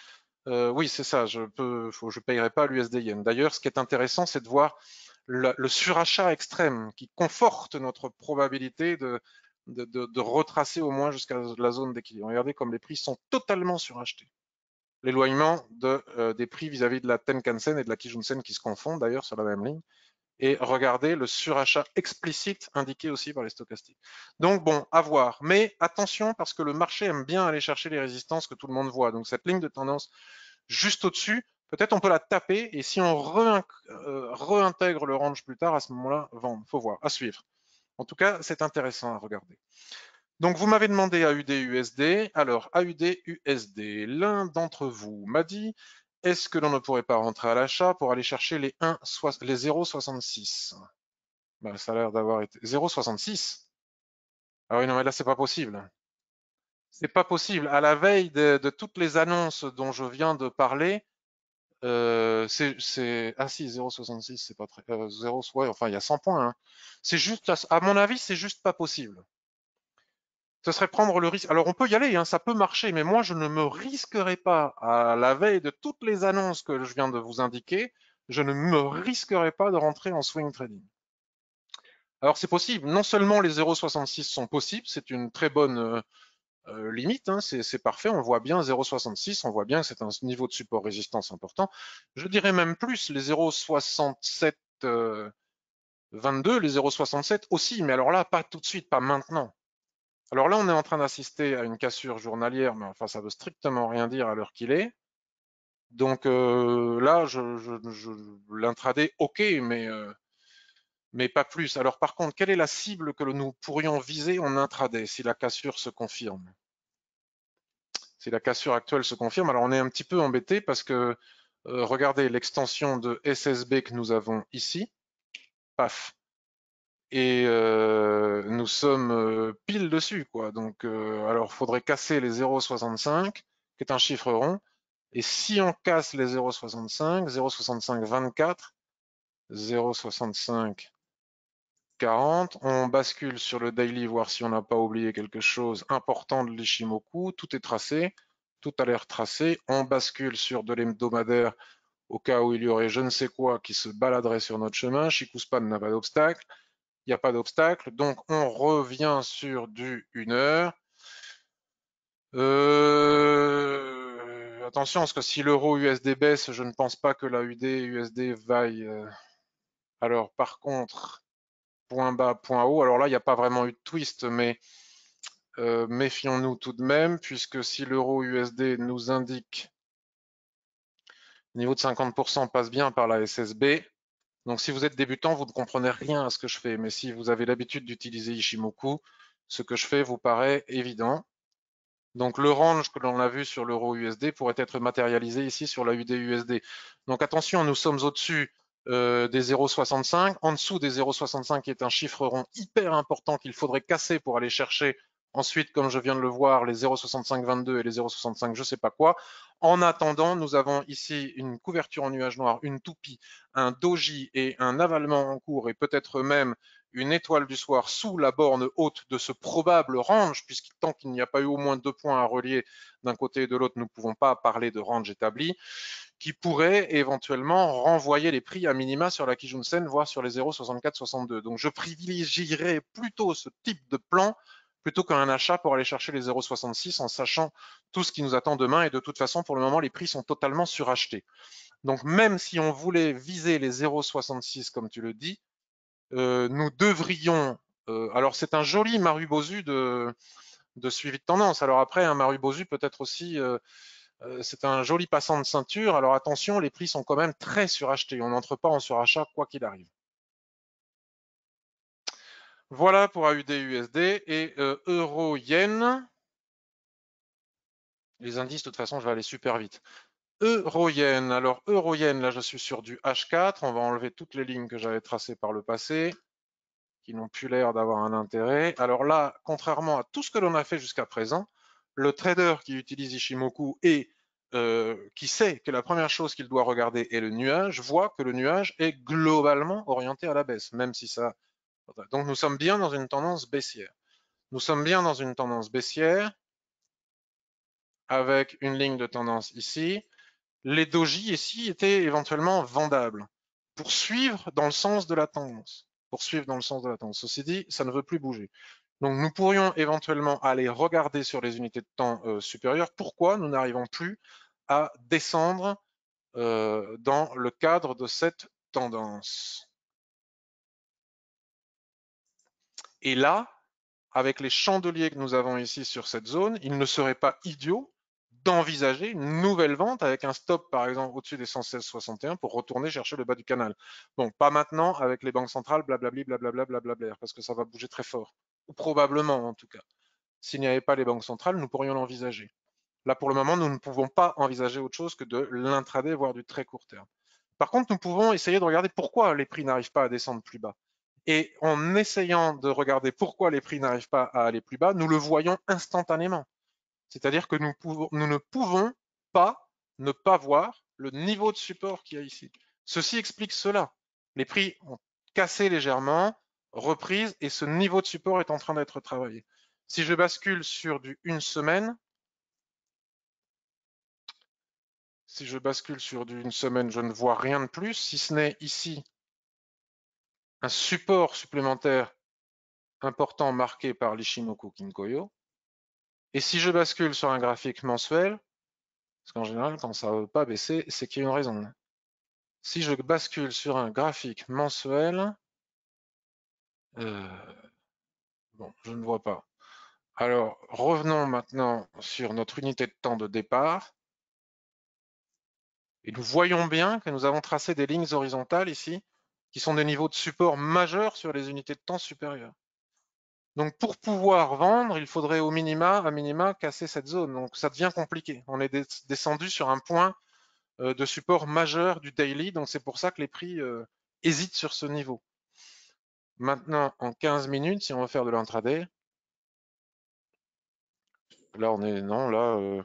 euh, oui, c'est ça, je peux, je payerai pas l'USD D'ailleurs, ce qui est intéressant, c'est de voir le surachat extrême qui conforte notre probabilité de de, retracer au moins jusqu'à la zone d'équilibre. Regardez comme les prix sont totalement surachetés. L'éloignement de, euh, des prix vis-à-vis de la Tenkan-sen et de la Kijun-sen qui se confondent d'ailleurs sur la même ligne. Et regardez le surachat explicite indiqué aussi par les stochastiques. Donc bon, à voir. Mais attention parce que le marché aime bien aller chercher les résistances que tout le monde voit. Donc cette ligne de tendance juste au-dessus, peut-être on peut la taper et si on euh, réintègre le range plus tard, à ce moment-là, vendre. Faut voir, à suivre. En tout cas, c'est intéressant à regarder. Donc, vous m'avez demandé AUD-USD. Alors, AUD-USD, l'un d'entre vous m'a dit est-ce que l'on ne pourrait pas rentrer à l'achat pour aller chercher les, 0,66 ben, Ça a l'air d'avoir été 0,66 Ah oui, non, mais là, c'est pas possible. C'est pas possible. À la veille de, toutes les annonces dont je viens de parler, euh, c'est ah si 0,66 c'est pas très euh, enfin il y a 100 points hein. c'est juste à, mon avis c'est juste pas possible ce serait prendre le risque alors on peut y aller hein, ça peut marcher mais moi je ne me risquerai pas à la veille de toutes les annonces que je viens de vous indiquer je ne me risquerai pas de rentrer en swing trading alors c'est possible non seulement les 0,66 sont possibles c'est une très bonne euh, euh, limite, hein, c'est parfait, on voit bien 0,66, on voit bien que c'est un niveau de support résistance important. Je dirais même plus, les 0,67, 22, euh, les 0,67 aussi, mais alors là, pas tout de suite, pas maintenant. Alors là, on est en train d'assister à une cassure journalière, mais enfin, ça veut strictement rien dire à l'heure qu'il est. Donc euh, là, je, je, l'intraday, ok, mais mais pas plus. Alors par contre, quelle est la cible que nous pourrions viser en intraday si la cassure se confirme Si la cassure actuelle se confirme, alors on est un petit peu embêté parce que euh, regardez l'extension de SSB que nous avons ici, paf, et euh, nous sommes euh, pile dessus quoi. Donc euh, alors faudrait casser les 0,65 qui est un chiffre rond. Et si on casse les 0,65, 0,65 24, 0,65 40. On bascule sur le daily, voir si on n'a pas oublié quelque chose important de l'Ishimoku. Tout est tracé, tout a l'air tracé. On bascule sur de l'hebdomadaire au cas où il y aurait je ne sais quoi qui se baladerait sur notre chemin. Shikuspan n'a pas d'obstacle. Il n'y a pas d'obstacle. Donc, on revient sur du 1 heure. Euh, attention, parce que si l'euro USD baisse, je ne pense pas que la UD USD vaille. Euh. Alors, par contre, point bas, point haut. Alors là, il n'y a pas vraiment eu de twist, mais euh, méfions-nous tout de même, puisque si l'euro USD nous indique niveau de 50% passe bien par la SSB, donc si vous êtes débutant, vous ne comprenez rien à ce que je fais, mais si vous avez l'habitude d'utiliser Ishimoku, ce que je fais vous paraît évident. Donc le range que l'on a vu sur l'euro USD pourrait être matérialisé ici sur la UDUSD. USD. Donc attention, nous sommes au-dessus euh, des 0,65. En dessous des 0,65 qui est un chiffre rond hyper important qu'il faudrait casser pour aller chercher ensuite, comme je viens de le voir, les 0,6522 et les 0,65 je ne sais pas quoi. En attendant, nous avons ici une couverture en nuage noir, une toupie, un doji et un avalement en cours et peut-être même une étoile du soir sous la borne haute de ce probable range, puisque tant qu'il n'y a pas eu au moins deux points à relier d'un côté et de l'autre, nous ne pouvons pas parler de range établi qui pourrait éventuellement renvoyer les prix à minima sur la Kijunsen, voire sur les 0,64-62. Donc je privilégierais plutôt ce type de plan plutôt qu'un achat pour aller chercher les 0,66 en sachant tout ce qui nous attend demain. Et de toute façon, pour le moment, les prix sont totalement surachetés. Donc même si on voulait viser les 0,66, comme tu le dis, euh, nous devrions... Euh, alors c'est un joli Maru de, de suivi de tendance. Alors après, un Bozu peut être aussi... Euh, euh, c'est un joli passant de ceinture. Alors attention, les prix sont quand même très surachetés. On n'entre pas en surachat quoi qu'il arrive. Voilà pour AUD-USD et Euroyen. euro-yen. Les indices, de toute façon, je vais aller super vite. Euro-yen. Alors, euro-yen, là, je suis sur du H4. On va enlever toutes les lignes que j'avais tracées par le passé, qui n'ont plus l'air d'avoir un intérêt. Alors là, contrairement à tout ce que l'on a fait jusqu'à présent, le trader qui utilise Ishimoku et euh, qui sait que la première chose qu'il doit regarder est le nuage, voit que le nuage est globalement orienté à la baisse, même si ça. Donc nous sommes bien dans une tendance baissière. Nous sommes bien dans une tendance baissière avec une ligne de tendance ici. Les doji ici étaient éventuellement vendables pour suivre dans le sens de la tendance. Pour suivre dans le sens de la tendance. Ceci dit, ça ne veut plus bouger. Donc nous pourrions éventuellement aller regarder sur les unités de temps euh, supérieures pourquoi nous n'arrivons plus à descendre euh, dans le cadre de cette tendance. Et là, avec les chandeliers que nous avons ici sur cette zone, il ne serait pas idiot d'envisager une nouvelle vente avec un stop, par exemple, au-dessus des 116,61 pour retourner chercher le bas du canal. Bon, pas maintenant avec les banques centrales, blablabli, blablabla, blablabla, parce que ça va bouger très fort probablement en tout cas. S'il n'y avait pas les banques centrales, nous pourrions l'envisager. Là, pour le moment, nous ne pouvons pas envisager autre chose que de l'intraday, voire du très court terme. Par contre, nous pouvons essayer de regarder pourquoi les prix n'arrivent pas à descendre plus bas. Et en essayant de regarder pourquoi les prix n'arrivent pas à aller plus bas, nous le voyons instantanément. C'est-à-dire que nous, pouvons, nous, ne pouvons pas ne pas voir le niveau de support qu'il y a ici. Ceci explique cela. Les prix ont cassé légèrement, reprise et ce niveau de support est en train d'être travaillé. Si je bascule sur du une semaine, si je bascule sur du une semaine, je ne vois rien de plus, si ce n'est ici un support supplémentaire important marqué par l'Ishimoku Kinkoyo. Et si je bascule sur un graphique mensuel, parce qu'en général, quand ça ne veut pas baisser, c'est qu'il y a une raison. Si je bascule sur un graphique mensuel, euh, bon, je ne vois pas. Alors, revenons maintenant sur notre unité de temps de départ. Et nous voyons bien que nous avons tracé des lignes horizontales ici, qui sont des niveaux de support majeurs sur les unités de temps supérieures. Donc, pour pouvoir vendre, il faudrait au minima, à minima, casser cette zone. Donc, ça devient compliqué. On est descendu sur un point euh, de support majeur du daily. Donc, c'est pour ça que les prix euh, hésitent sur ce niveau. Maintenant, en 15 minutes, si on veut faire de l'intraday, là, on est, non, là, euh,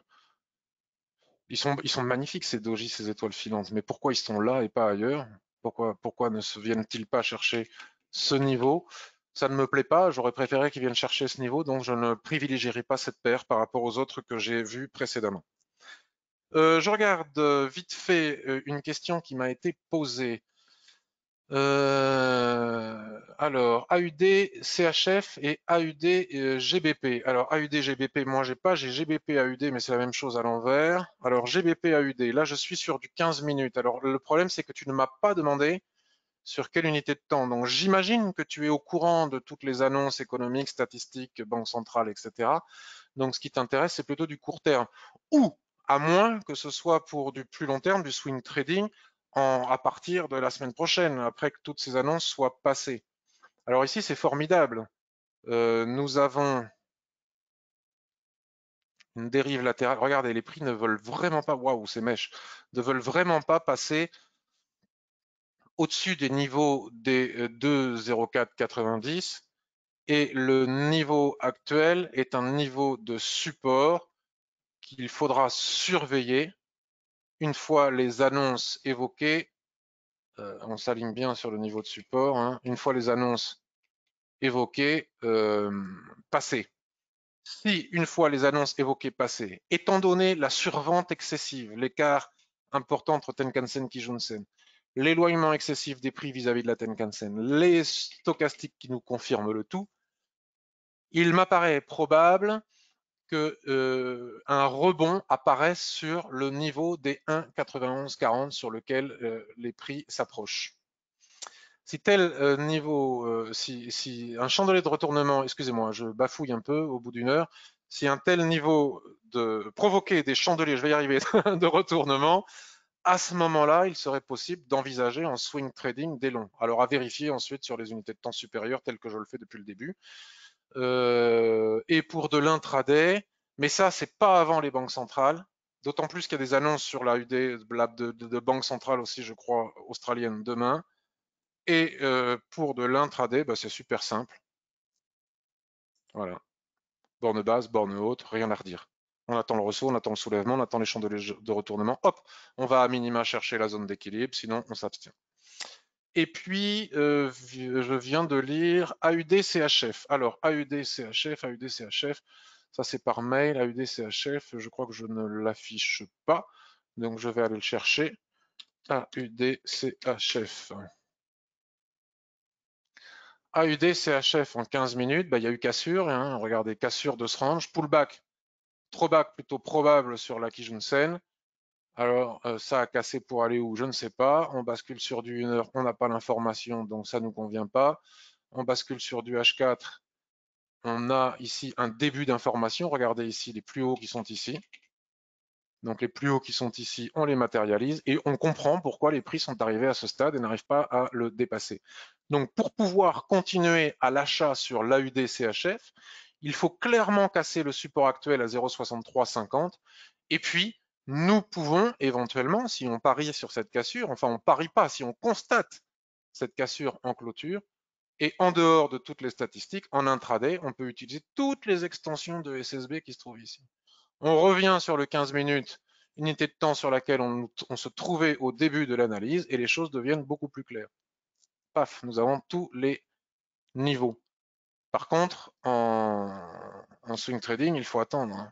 ils, sont, ils sont magnifiques, ces doji, ces étoiles filantes, mais pourquoi ils sont là et pas ailleurs pourquoi, pourquoi ne se viennent-ils pas chercher ce niveau ça ne me plaît pas, j'aurais préféré qu'ils viennent chercher ce niveau, donc je ne privilégierai pas cette paire par rapport aux autres que j'ai vues précédemment. Euh, je regarde euh, vite fait une question qui m'a été posée. Euh, alors, AUD, CHF et AUD euh, GBP. Alors, AUD, GBP, moi, j'ai pas, j'ai GBP, AUD, mais c'est la même chose à l'envers. Alors, GBP, AUD, là, je suis sur du 15 minutes. Alors, le problème, c'est que tu ne m'as pas demandé sur quelle unité de temps. Donc, j'imagine que tu es au courant de toutes les annonces économiques, statistiques, banques centrales, etc. Donc, ce qui t'intéresse, c'est plutôt du court terme. Ou, à moins que ce soit pour du plus long terme, du swing trading, à partir de la semaine prochaine, après que toutes ces annonces soient passées. Alors ici, c'est formidable. Euh, nous avons une dérive latérale. Regardez, les prix ne veulent vraiment pas, waouh, ces mèches, ne veulent vraiment pas passer au-dessus des niveaux des 2,0490 euh, et le niveau actuel est un niveau de support qu'il faudra surveiller une fois les annonces évoquées, euh, on s'aligne bien sur le niveau de support, hein, une fois les annonces évoquées, euh, passées. Si une fois les annonces évoquées passées, étant donné la survente excessive, l'écart important entre Tenkansen et Kijunsen, l'éloignement excessif des prix vis-à-vis de la Tenkansen, les stochastiques qui nous confirment le tout, il m'apparaît probable que euh, un rebond apparaisse sur le niveau des 1,9140 sur lequel euh, les prix s'approchent. Si tel euh, niveau, si, un chandelier de retournement, excusez-moi, je bafouille un peu au bout d'une heure, si un tel niveau de provoquer des chandeliers, je vais y arriver, de retournement, à ce moment-là, il serait possible d'envisager en swing trading des longs. Alors à vérifier ensuite sur les unités de temps supérieures telles que je le fais depuis le début. Euh, et pour de l'intraday. Mais ça, c'est pas avant les banques centrales. D'autant plus qu'il y a des annonces sur la UD de, de, banque centrale aussi, je crois, australienne demain. Et euh, pour de l'intraday, bah, c'est super simple. Voilà. Borne basse, borne haute, rien à redire. On attend le ressaut, on attend le soulèvement, on attend les champs de, de retournement. Hop, on va à minima chercher la zone d'équilibre, sinon on s'abstient. Et puis, euh, je viens de lire AUDCHF. Alors, AUD-CHF, ça c'est par mail, aud je crois que je ne l'affiche pas, donc je vais aller le chercher. AUDCHF. AUDCHF en 15 minutes, bah, il y a eu cassure, hein. regardez, cassure de ce range, pullback, back plutôt probable sur la Kijunsen, alors, euh, ça a cassé pour aller où Je ne sais pas. On bascule sur du 1 heure, on n'a pas l'information, donc ça ne nous convient pas. On bascule sur du H4. On a ici un début d'information. Regardez ici les plus hauts qui sont ici. Donc les plus hauts qui sont ici, on les matérialise et on comprend pourquoi les prix sont arrivés à ce stade et n'arrivent pas à le dépasser. Donc pour pouvoir continuer à l'achat sur l'AUD CHF, il faut clairement casser le support actuel à 0,6350 et puis nous pouvons éventuellement, si on parie sur cette cassure, enfin on ne parie pas, si on constate cette cassure en clôture, et en dehors de toutes les statistiques, en intraday, on peut utiliser toutes les extensions de SSB qui se trouvent ici. On revient sur le 15 minutes, unité de temps sur laquelle on, se trouvait au début de l'analyse, et les choses deviennent beaucoup plus claires. Paf, nous avons tous les niveaux. Par contre, en, swing trading, il faut attendre. Hein.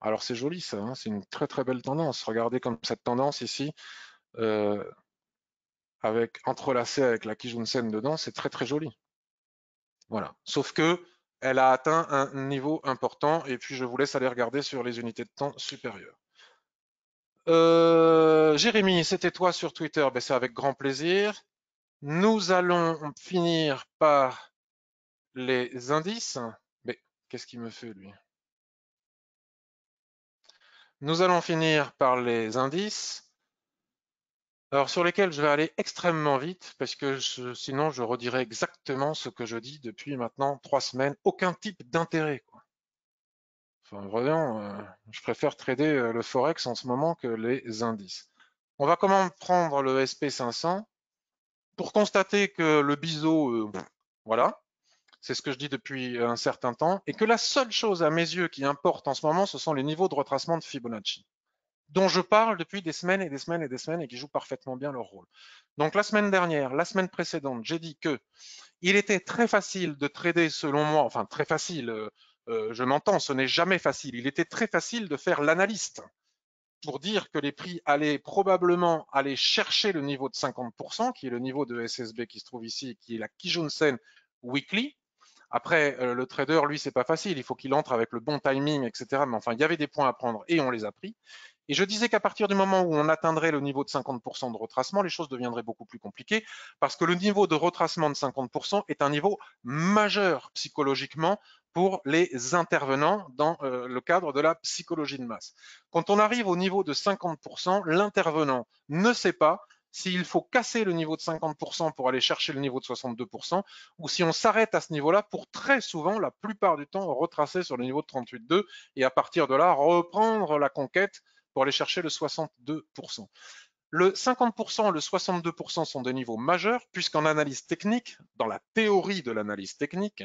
Alors c'est joli ça, hein. c'est une très très belle tendance. Regardez comme cette tendance ici, euh, avec entrelacée avec la Kijunsen dedans, c'est très très joli. Voilà. Sauf que elle a atteint un niveau important et puis je vous laisse aller regarder sur les unités de temps supérieures. Euh, Jérémy, c'était toi sur Twitter, ben, c'est avec grand plaisir. Nous allons finir par les indices. Mais ben, qu'est-ce qu'il me fait lui nous allons finir par les indices, alors sur lesquels je vais aller extrêmement vite, parce que sinon je redirai exactement ce que je dis depuis maintenant trois semaines. Aucun type d'intérêt. Enfin, vraiment, euh, je préfère trader euh, le Forex en ce moment que les indices. On va comment prendre le SP500 pour constater que le biseau, euh, voilà, c'est ce que je dis depuis euh, un certain temps, et que la seule chose à mes yeux qui importe en ce moment, ce sont les niveaux de retracement de Fibonacci, dont je parle depuis des semaines et des semaines et des semaines et qui jouent parfaitement bien leur rôle. Donc la semaine dernière, la semaine précédente, j'ai dit qu'il était très facile de trader selon moi, enfin très facile, euh, euh, je m'entends, ce n'est jamais facile, il était très facile de faire l'analyste pour dire que les prix allaient probablement aller chercher le niveau de 50%, qui est le niveau de SSB qui se trouve ici, qui est la Kijun Sen Weekly, après, euh, le trader, lui, c'est pas facile. Il faut qu'il entre avec le bon timing, etc. Mais enfin, il y avait des points à prendre et on les a pris. Et je disais qu'à partir du moment où on atteindrait le niveau de 50% de retracement, les choses deviendraient beaucoup plus compliquées parce que le niveau de retracement de 50% est un niveau majeur psychologiquement pour les intervenants dans euh, le cadre de la psychologie de masse. Quand on arrive au niveau de 50%, l'intervenant ne sait pas s'il faut casser le niveau de 50% pour aller chercher le niveau de 62%, ou si on s'arrête à ce niveau-là pour très souvent, la plupart du temps, retracer sur le niveau de 38,2 et à partir de là, reprendre la conquête pour aller chercher le 62%. Le 50% et le 62% sont des niveaux majeurs, puisqu'en analyse technique, dans la théorie de l'analyse technique,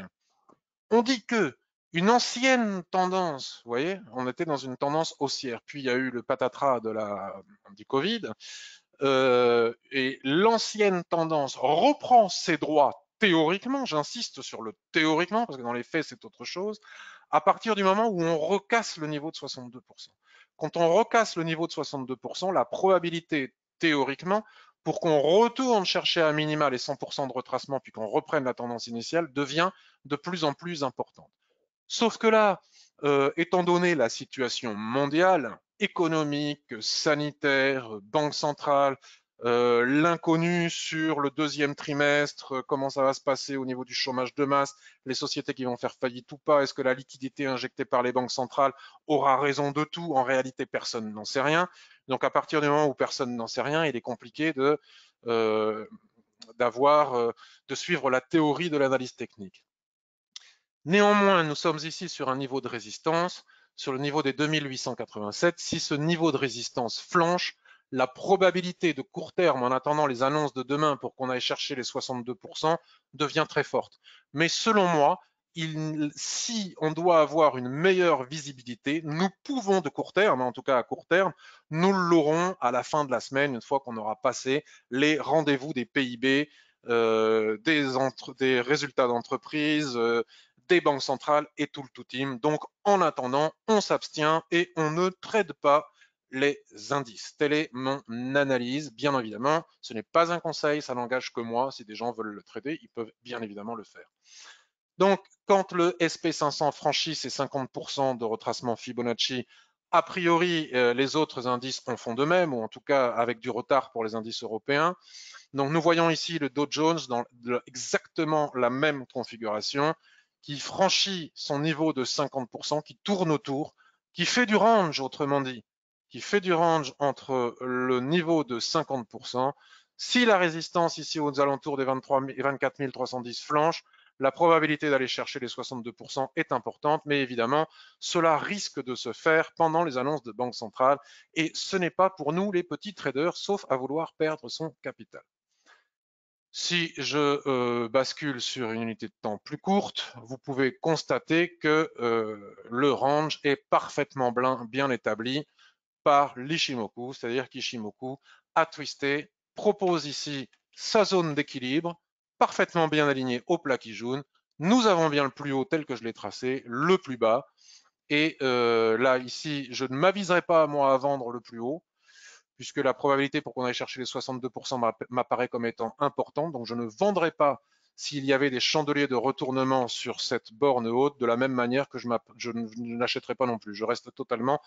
on dit que une ancienne tendance, vous voyez, on était dans une tendance haussière, puis il y a eu le patatras de la, du Covid, euh, et l'ancienne tendance reprend ses droits théoriquement, j'insiste sur le théoriquement, parce que dans les faits, c'est autre chose, à partir du moment où on recasse le niveau de 62%. Quand on recasse le niveau de 62%, la probabilité théoriquement pour qu'on retourne chercher un minima les 100% de retracement puis qu'on reprenne la tendance initiale devient de plus en plus importante. Sauf que là, euh, étant donné la situation mondiale, économique, sanitaire, banque centrale, euh, l'inconnu sur le deuxième trimestre, euh, comment ça va se passer au niveau du chômage de masse, les sociétés qui vont faire faillite ou pas, est-ce que la liquidité injectée par les banques centrales aura raison de tout En réalité, personne n'en sait rien. Donc à partir du moment où personne n'en sait rien, il est compliqué euh, d'avoir, de suivre la théorie de l'analyse technique. Néanmoins, nous sommes ici sur un niveau de résistance sur le niveau des 2887. Si ce niveau de résistance flanche, la probabilité de court terme, en attendant les annonces de demain pour qu'on aille chercher les 62%, devient très forte. Mais selon moi, si on doit avoir une meilleure visibilité, nous pouvons de court terme, en tout cas à court terme, nous l'aurons à la fin de la semaine, une fois qu'on aura passé les rendez-vous des PIB, euh, des, résultats d'entreprise, euh, des banques centrales et tout le tout team. Donc, en attendant, on s'abstient et on ne trade pas les indices. Telle est mon analyse. Bien évidemment, ce n'est pas un conseil, ça n'engage que moi. Si des gens veulent le trader, ils peuvent bien évidemment le faire. Donc, quand le SP500 franchit ses 50% de retracement Fibonacci, a priori, euh, les autres indices en font de même, ou en tout cas avec du retard pour les indices européens. Donc, nous voyons ici le Dow Jones dans exactement la même configuration qui franchit son niveau de 50%, qui tourne autour, qui fait du range, autrement dit, qui fait du range entre le niveau de 50%. Si la résistance ici aux alentours des 23 24 310 flanche, la probabilité d'aller chercher les 62% est importante, mais évidemment, cela risque de se faire pendant les annonces de banque centrale et ce n'est pas pour nous les petits traders, sauf à vouloir perdre son capital. Si je euh, bascule sur une unité de temps plus courte, vous pouvez constater que euh, le range est parfaitement bien établi par l'Ishimoku, c'est-à-dire qu'Ishimoku a twisté, propose ici sa zone d'équilibre, parfaitement bien alignée au plat qui jaune. Nous avons bien le plus haut tel que je l'ai tracé, le plus bas. Et euh, là, ici, je ne m'aviserai pas, moi, à vendre le plus haut puisque la probabilité pour qu'on aille chercher les 62% m'apparaît comme étant importante. Donc, je ne vendrai pas s'il y avait des chandeliers de retournement sur cette borne haute, de la même manière que je, ne n'achèterai pas non plus. Je reste totalement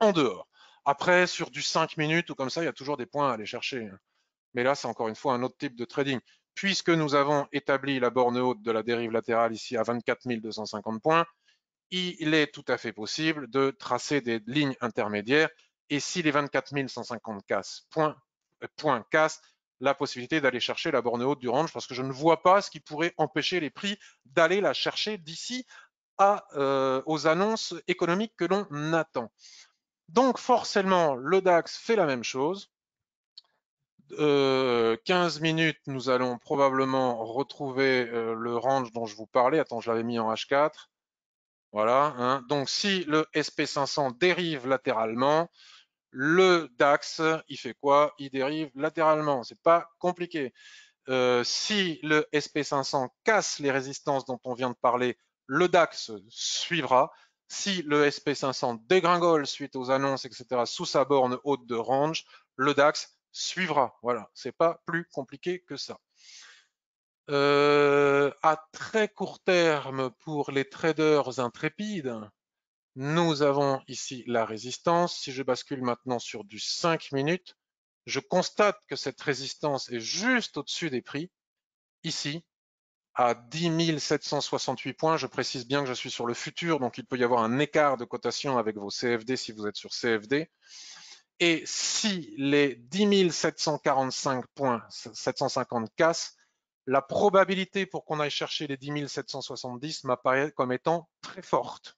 en dehors. Après, sur du 5 minutes ou comme ça, il y a toujours des points à aller chercher. Hein. Mais là, c'est encore une fois un autre type de trading. Puisque nous avons établi la borne haute de la dérive latérale ici à 24 250 points, il est tout à fait possible de tracer des lignes intermédiaires et si les 24 150 euh, cassent, point, point casse, la possibilité d'aller chercher la borne haute du range parce que je ne vois pas ce qui pourrait empêcher les prix d'aller la chercher d'ici euh, aux annonces économiques que l'on attend. Donc forcément, le DAX fait la même chose. Euh, 15 minutes, nous allons probablement retrouver euh, le range dont je vous parlais. Attends, je l'avais mis en H4. Voilà. Hein. Donc si le SP500 dérive latéralement, le DAX, il fait quoi Il dérive latéralement. C'est pas compliqué. Euh, si le SP500 casse les résistances dont on vient de parler, le DAX suivra. Si le SP500 dégringole suite aux annonces, etc., sous sa borne haute de range, le DAX suivra. Voilà, ce n'est pas plus compliqué que ça. Euh, à très court terme, pour les traders intrépides, nous avons ici la résistance. Si je bascule maintenant sur du 5 minutes, je constate que cette résistance est juste au-dessus des prix. Ici, à 10 768 points. Je précise bien que je suis sur le futur, donc il peut y avoir un écart de cotation avec vos CFD si vous êtes sur CFD. Et si les 10 745 points, 750 cassent, la probabilité pour qu'on aille chercher les 10 770 m'apparaît comme étant très forte.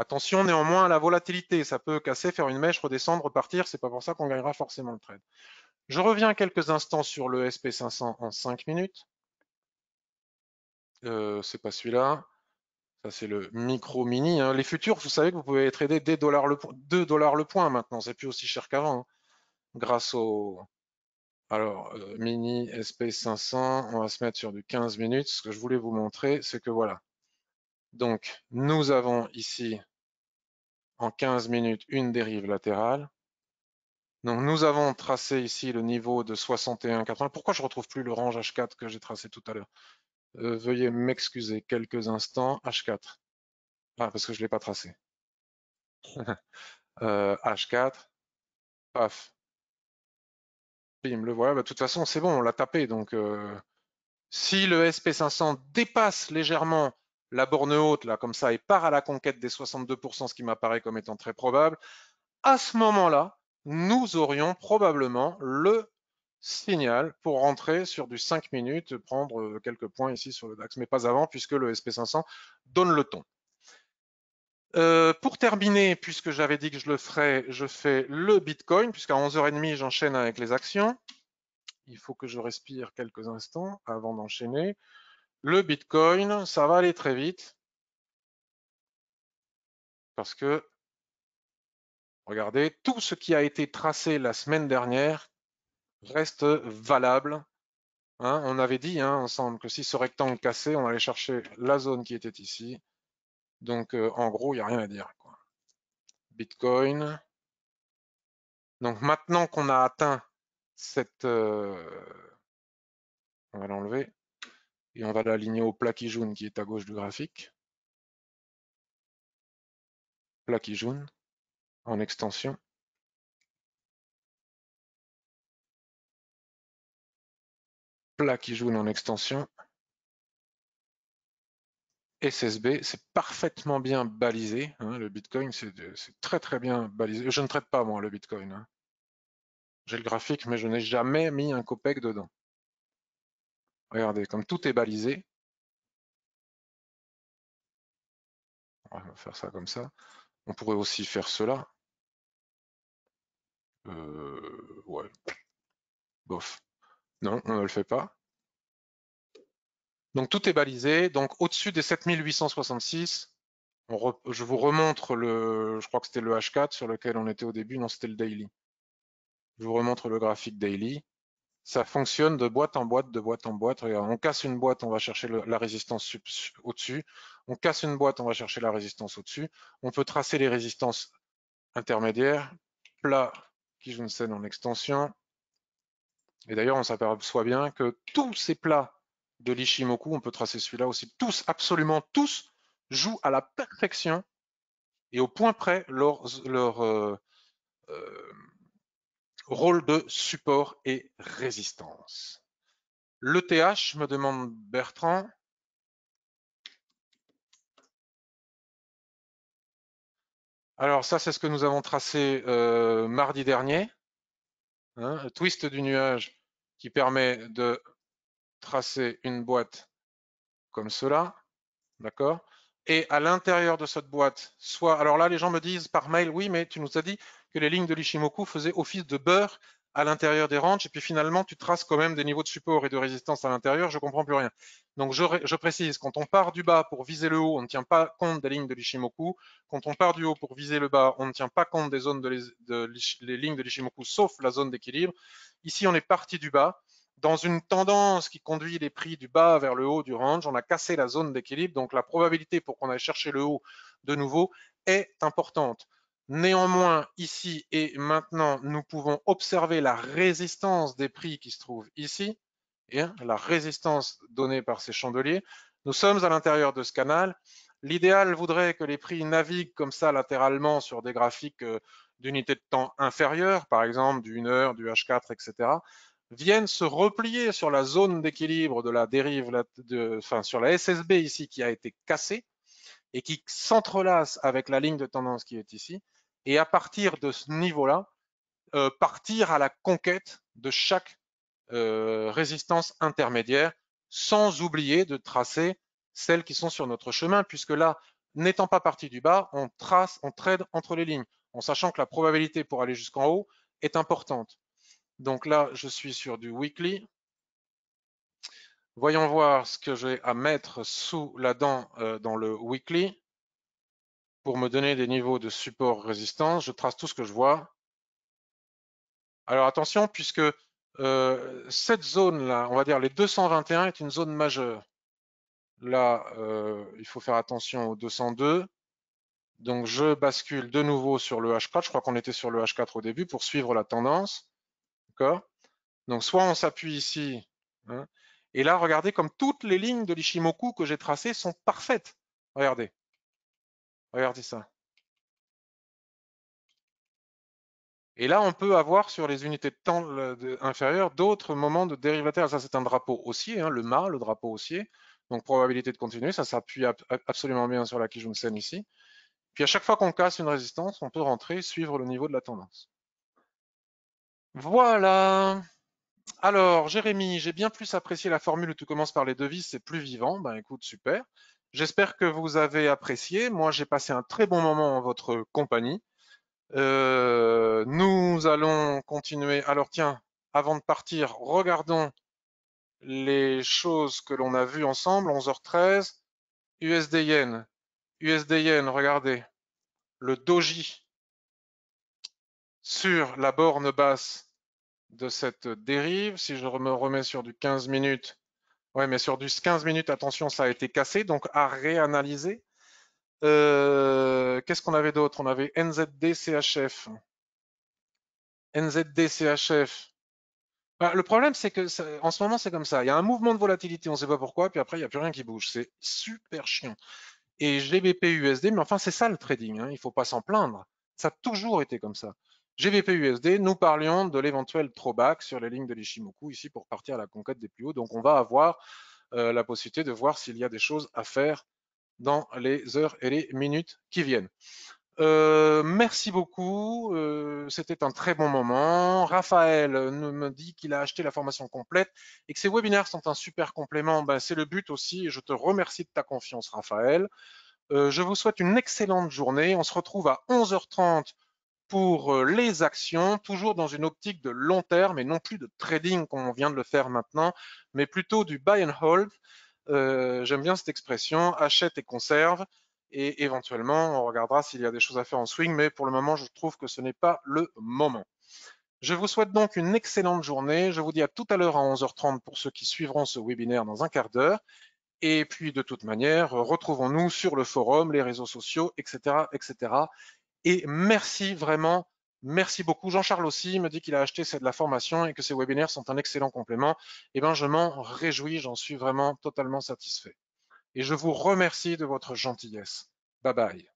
Attention néanmoins à la volatilité, ça peut casser, faire une mèche, redescendre, repartir, c'est pas pour ça qu'on gagnera forcément le trade. Je reviens quelques instants sur le SP500 en 5 minutes. Ce euh, c'est pas celui-là. Ça, c'est le micro mini. Hein. Les futurs, vous savez que vous pouvez trader 2 dollars le point maintenant. C'est plus aussi cher qu'avant. Hein. Grâce au. Alors, euh, mini SP500, on va se mettre sur du 15 minutes. Ce que je voulais vous montrer, c'est que voilà. Donc, nous avons ici en 15 minutes une dérive latérale. Donc nous avons tracé ici le niveau de 61,80. Pourquoi je ne retrouve plus le range H4 que j'ai tracé tout à l'heure euh, Veuillez m'excuser quelques instants. H4. Ah, parce que je ne l'ai pas tracé. H4. Euh, paf. Bim, le voilà. Bah, de toute façon, c'est bon, on l'a tapé. Donc euh, si le SP500 dépasse légèrement la borne haute, là, comme ça, et part à la conquête des 62%, ce qui m'apparaît comme étant très probable, à ce moment-là, nous aurions probablement le signal pour rentrer sur du 5 minutes, prendre euh, quelques points ici sur le DAX, mais pas avant, puisque le SP500 donne le ton. Euh, pour terminer, puisque j'avais dit que je le ferais, je fais le Bitcoin, puisqu'à 11h30, j'enchaîne avec les actions. Il faut que je respire quelques instants avant d'enchaîner. Le Bitcoin, ça va aller très vite. Parce que, regardez, tout ce qui a été tracé la semaine dernière reste valable. Hein. on avait dit hein, ensemble que si ce rectangle cassait, on allait chercher la zone qui était ici. Donc, euh, en gros, il n'y a rien à dire. Bitcoin. Donc, maintenant qu'on a atteint cette... Euh, on va l'enlever et on va l'aligner au plat qui jaune qui est à gauche du graphique. Plat qui jaune en extension. Plat qui jaune en extension. SSB, c'est parfaitement bien balisé. Hein, le Bitcoin, c'est très très bien balisé. Je ne traite pas moi le Bitcoin. Hein. J'ai le graphique, mais je n'ai jamais mis un copec dedans. Regardez, comme tout est balisé, on va faire ça comme ça. On pourrait aussi faire cela. Euh, ouais. Bof. Non, on ne le fait pas. Donc tout est balisé. Donc au-dessus des 7866, je vous remontre le, je crois que c'était le H4 sur lequel on était au début, non c'était le daily. Je vous remontre le graphique daily ça fonctionne de boîte en boîte, de boîte en boîte. on casse une boîte, on va chercher la résistance au-dessus. On casse une boîte, on va chercher la résistance au-dessus. On peut tracer les résistances intermédiaires, plat qui joue ne sais en extension. Et d'ailleurs, on s'aperçoit bien que tous ces plats de l'Ishimoku, on peut tracer celui-là aussi, tous, absolument tous, jouent à la perfection et au point près leur, leur euh, euh, Rôle de support et résistance. L'ETH, me demande Bertrand. Alors ça, c'est ce que nous avons tracé euh, mardi dernier. Hein, twist du nuage qui permet de tracer une boîte comme cela. D'accord et à l'intérieur de cette boîte, soit, alors là, les gens me disent par mail, oui, mais tu nous as dit que les lignes de l'Ishimoku faisaient office de beurre à l'intérieur des ranches. et puis finalement, tu traces quand même des niveaux de support et de résistance à l'intérieur, je ne comprends plus rien. Donc, je, précise, quand on part du bas pour viser le haut, on ne tient pas compte des lignes de l'Ishimoku. Quand on part du haut pour viser le bas, on ne tient pas compte des zones de les, lignes de l'Ishimoku, sauf la zone d'équilibre. Ici, on est parti du bas dans une tendance qui conduit les prix du bas vers le haut du range, on a cassé la zone d'équilibre, donc la probabilité pour qu'on aille chercher le haut de nouveau est importante. Néanmoins, ici et maintenant, nous pouvons observer la résistance des prix qui se trouvent ici, hein, la résistance donnée par ces chandeliers. Nous sommes à l'intérieur de ce canal. L'idéal voudrait que les prix naviguent comme ça latéralement sur des graphiques euh, d'unités de temps inférieures, par exemple du 1 heure, du H4, etc viennent se replier sur la zone d'équilibre de la dérive, enfin sur la SSB ici qui a été cassée et qui s'entrelace avec la ligne de tendance qui est ici. Et à partir de ce niveau-là, euh, partir à la conquête de chaque euh, résistance intermédiaire, sans oublier de tracer celles qui sont sur notre chemin, puisque là, n'étant pas partie du bas, on trace, on trade entre les lignes, en sachant que la probabilité pour aller jusqu'en haut est importante. Donc là, je suis sur du weekly. Voyons voir ce que j'ai à mettre sous la dent euh, dans le weekly pour me donner des niveaux de support résistance. Je trace tout ce que je vois. Alors attention, puisque euh, cette zone-là, on va dire les 221, est une zone majeure. Là, euh, il faut faire attention aux 202. Donc, je bascule de nouveau sur le H4. Je crois qu'on était sur le H4 au début pour suivre la tendance. Donc, soit on s'appuie ici. Hein, et là, regardez comme toutes les lignes de l'Ishimoku que j'ai tracées sont parfaites. Regardez. Regardez ça. Et là, on peut avoir sur les unités de temps euh, inférieures d'autres moments de dérivataires, Ça, c'est un drapeau haussier, hein, le mât, le drapeau haussier. Donc, probabilité de continuer, ça s'appuie absolument bien sur la Sen ici. Puis, à chaque fois qu'on casse une résistance, on peut rentrer et suivre le niveau de la tendance. Voilà. Alors, Jérémy, j'ai bien plus apprécié la formule où tu commences par les devises, c'est plus vivant. Ben écoute, super. J'espère que vous avez apprécié. Moi, j'ai passé un très bon moment en votre compagnie. Euh, nous allons continuer. Alors tiens, avant de partir, regardons les choses que l'on a vues ensemble. 11h13, USD Yen. USD regardez. Le doji sur la borne basse de cette dérive. Si je me remets sur du 15 minutes, ouais, mais sur du 15 minutes, attention, ça a été cassé, donc à réanalyser. Euh, qu'est-ce qu'on avait d'autre On avait NZDCHF. NZDCHF. Bah, le problème, c'est que en ce moment, c'est comme ça. Il y a un mouvement de volatilité, on ne sait pas pourquoi, puis après, il n'y a plus rien qui bouge. C'est super chiant. Et GBPUSD, mais enfin, c'est ça le trading. Hein. Il ne faut pas s'en plaindre. Ça a toujours été comme ça. GVPUSD, usd nous parlions de l'éventuel throwback sur les lignes de l'Ishimoku ici pour partir à la conquête des plus hauts. Donc on va avoir euh, la possibilité de voir s'il y a des choses à faire dans les heures et les minutes qui viennent. Euh, merci beaucoup, euh, c'était un très bon moment. Raphaël me dit qu'il a acheté la formation complète et que ces webinaires sont un super complément. Ben, c'est le but aussi. Je te remercie de ta confiance, Raphaël. je vous souhaite une excellente journée. On se retrouve à 11h30 pour euh, les actions, toujours dans une optique de long terme et non plus de trading comme on vient de le faire maintenant, mais plutôt du buy and hold. Euh, j'aime bien cette expression, achète et conserve. Et éventuellement, on regardera s'il y a des choses à faire en swing, mais pour le moment, je trouve que ce n'est pas le moment. Je vous souhaite donc une excellente journée. Je vous dis à tout à l'heure à 11h30 pour ceux qui suivront ce webinaire dans un quart d'heure. Et puis, de toute manière, retrouvons-nous sur le forum, les réseaux sociaux, etc., etc. Et merci vraiment, merci beaucoup. Jean-Charles aussi me dit qu'il a acheté de la formation et que ces webinaires sont un excellent complément. Eh bien, je m'en réjouis, j'en suis vraiment totalement satisfait. Et je vous remercie de votre gentillesse. Bye bye.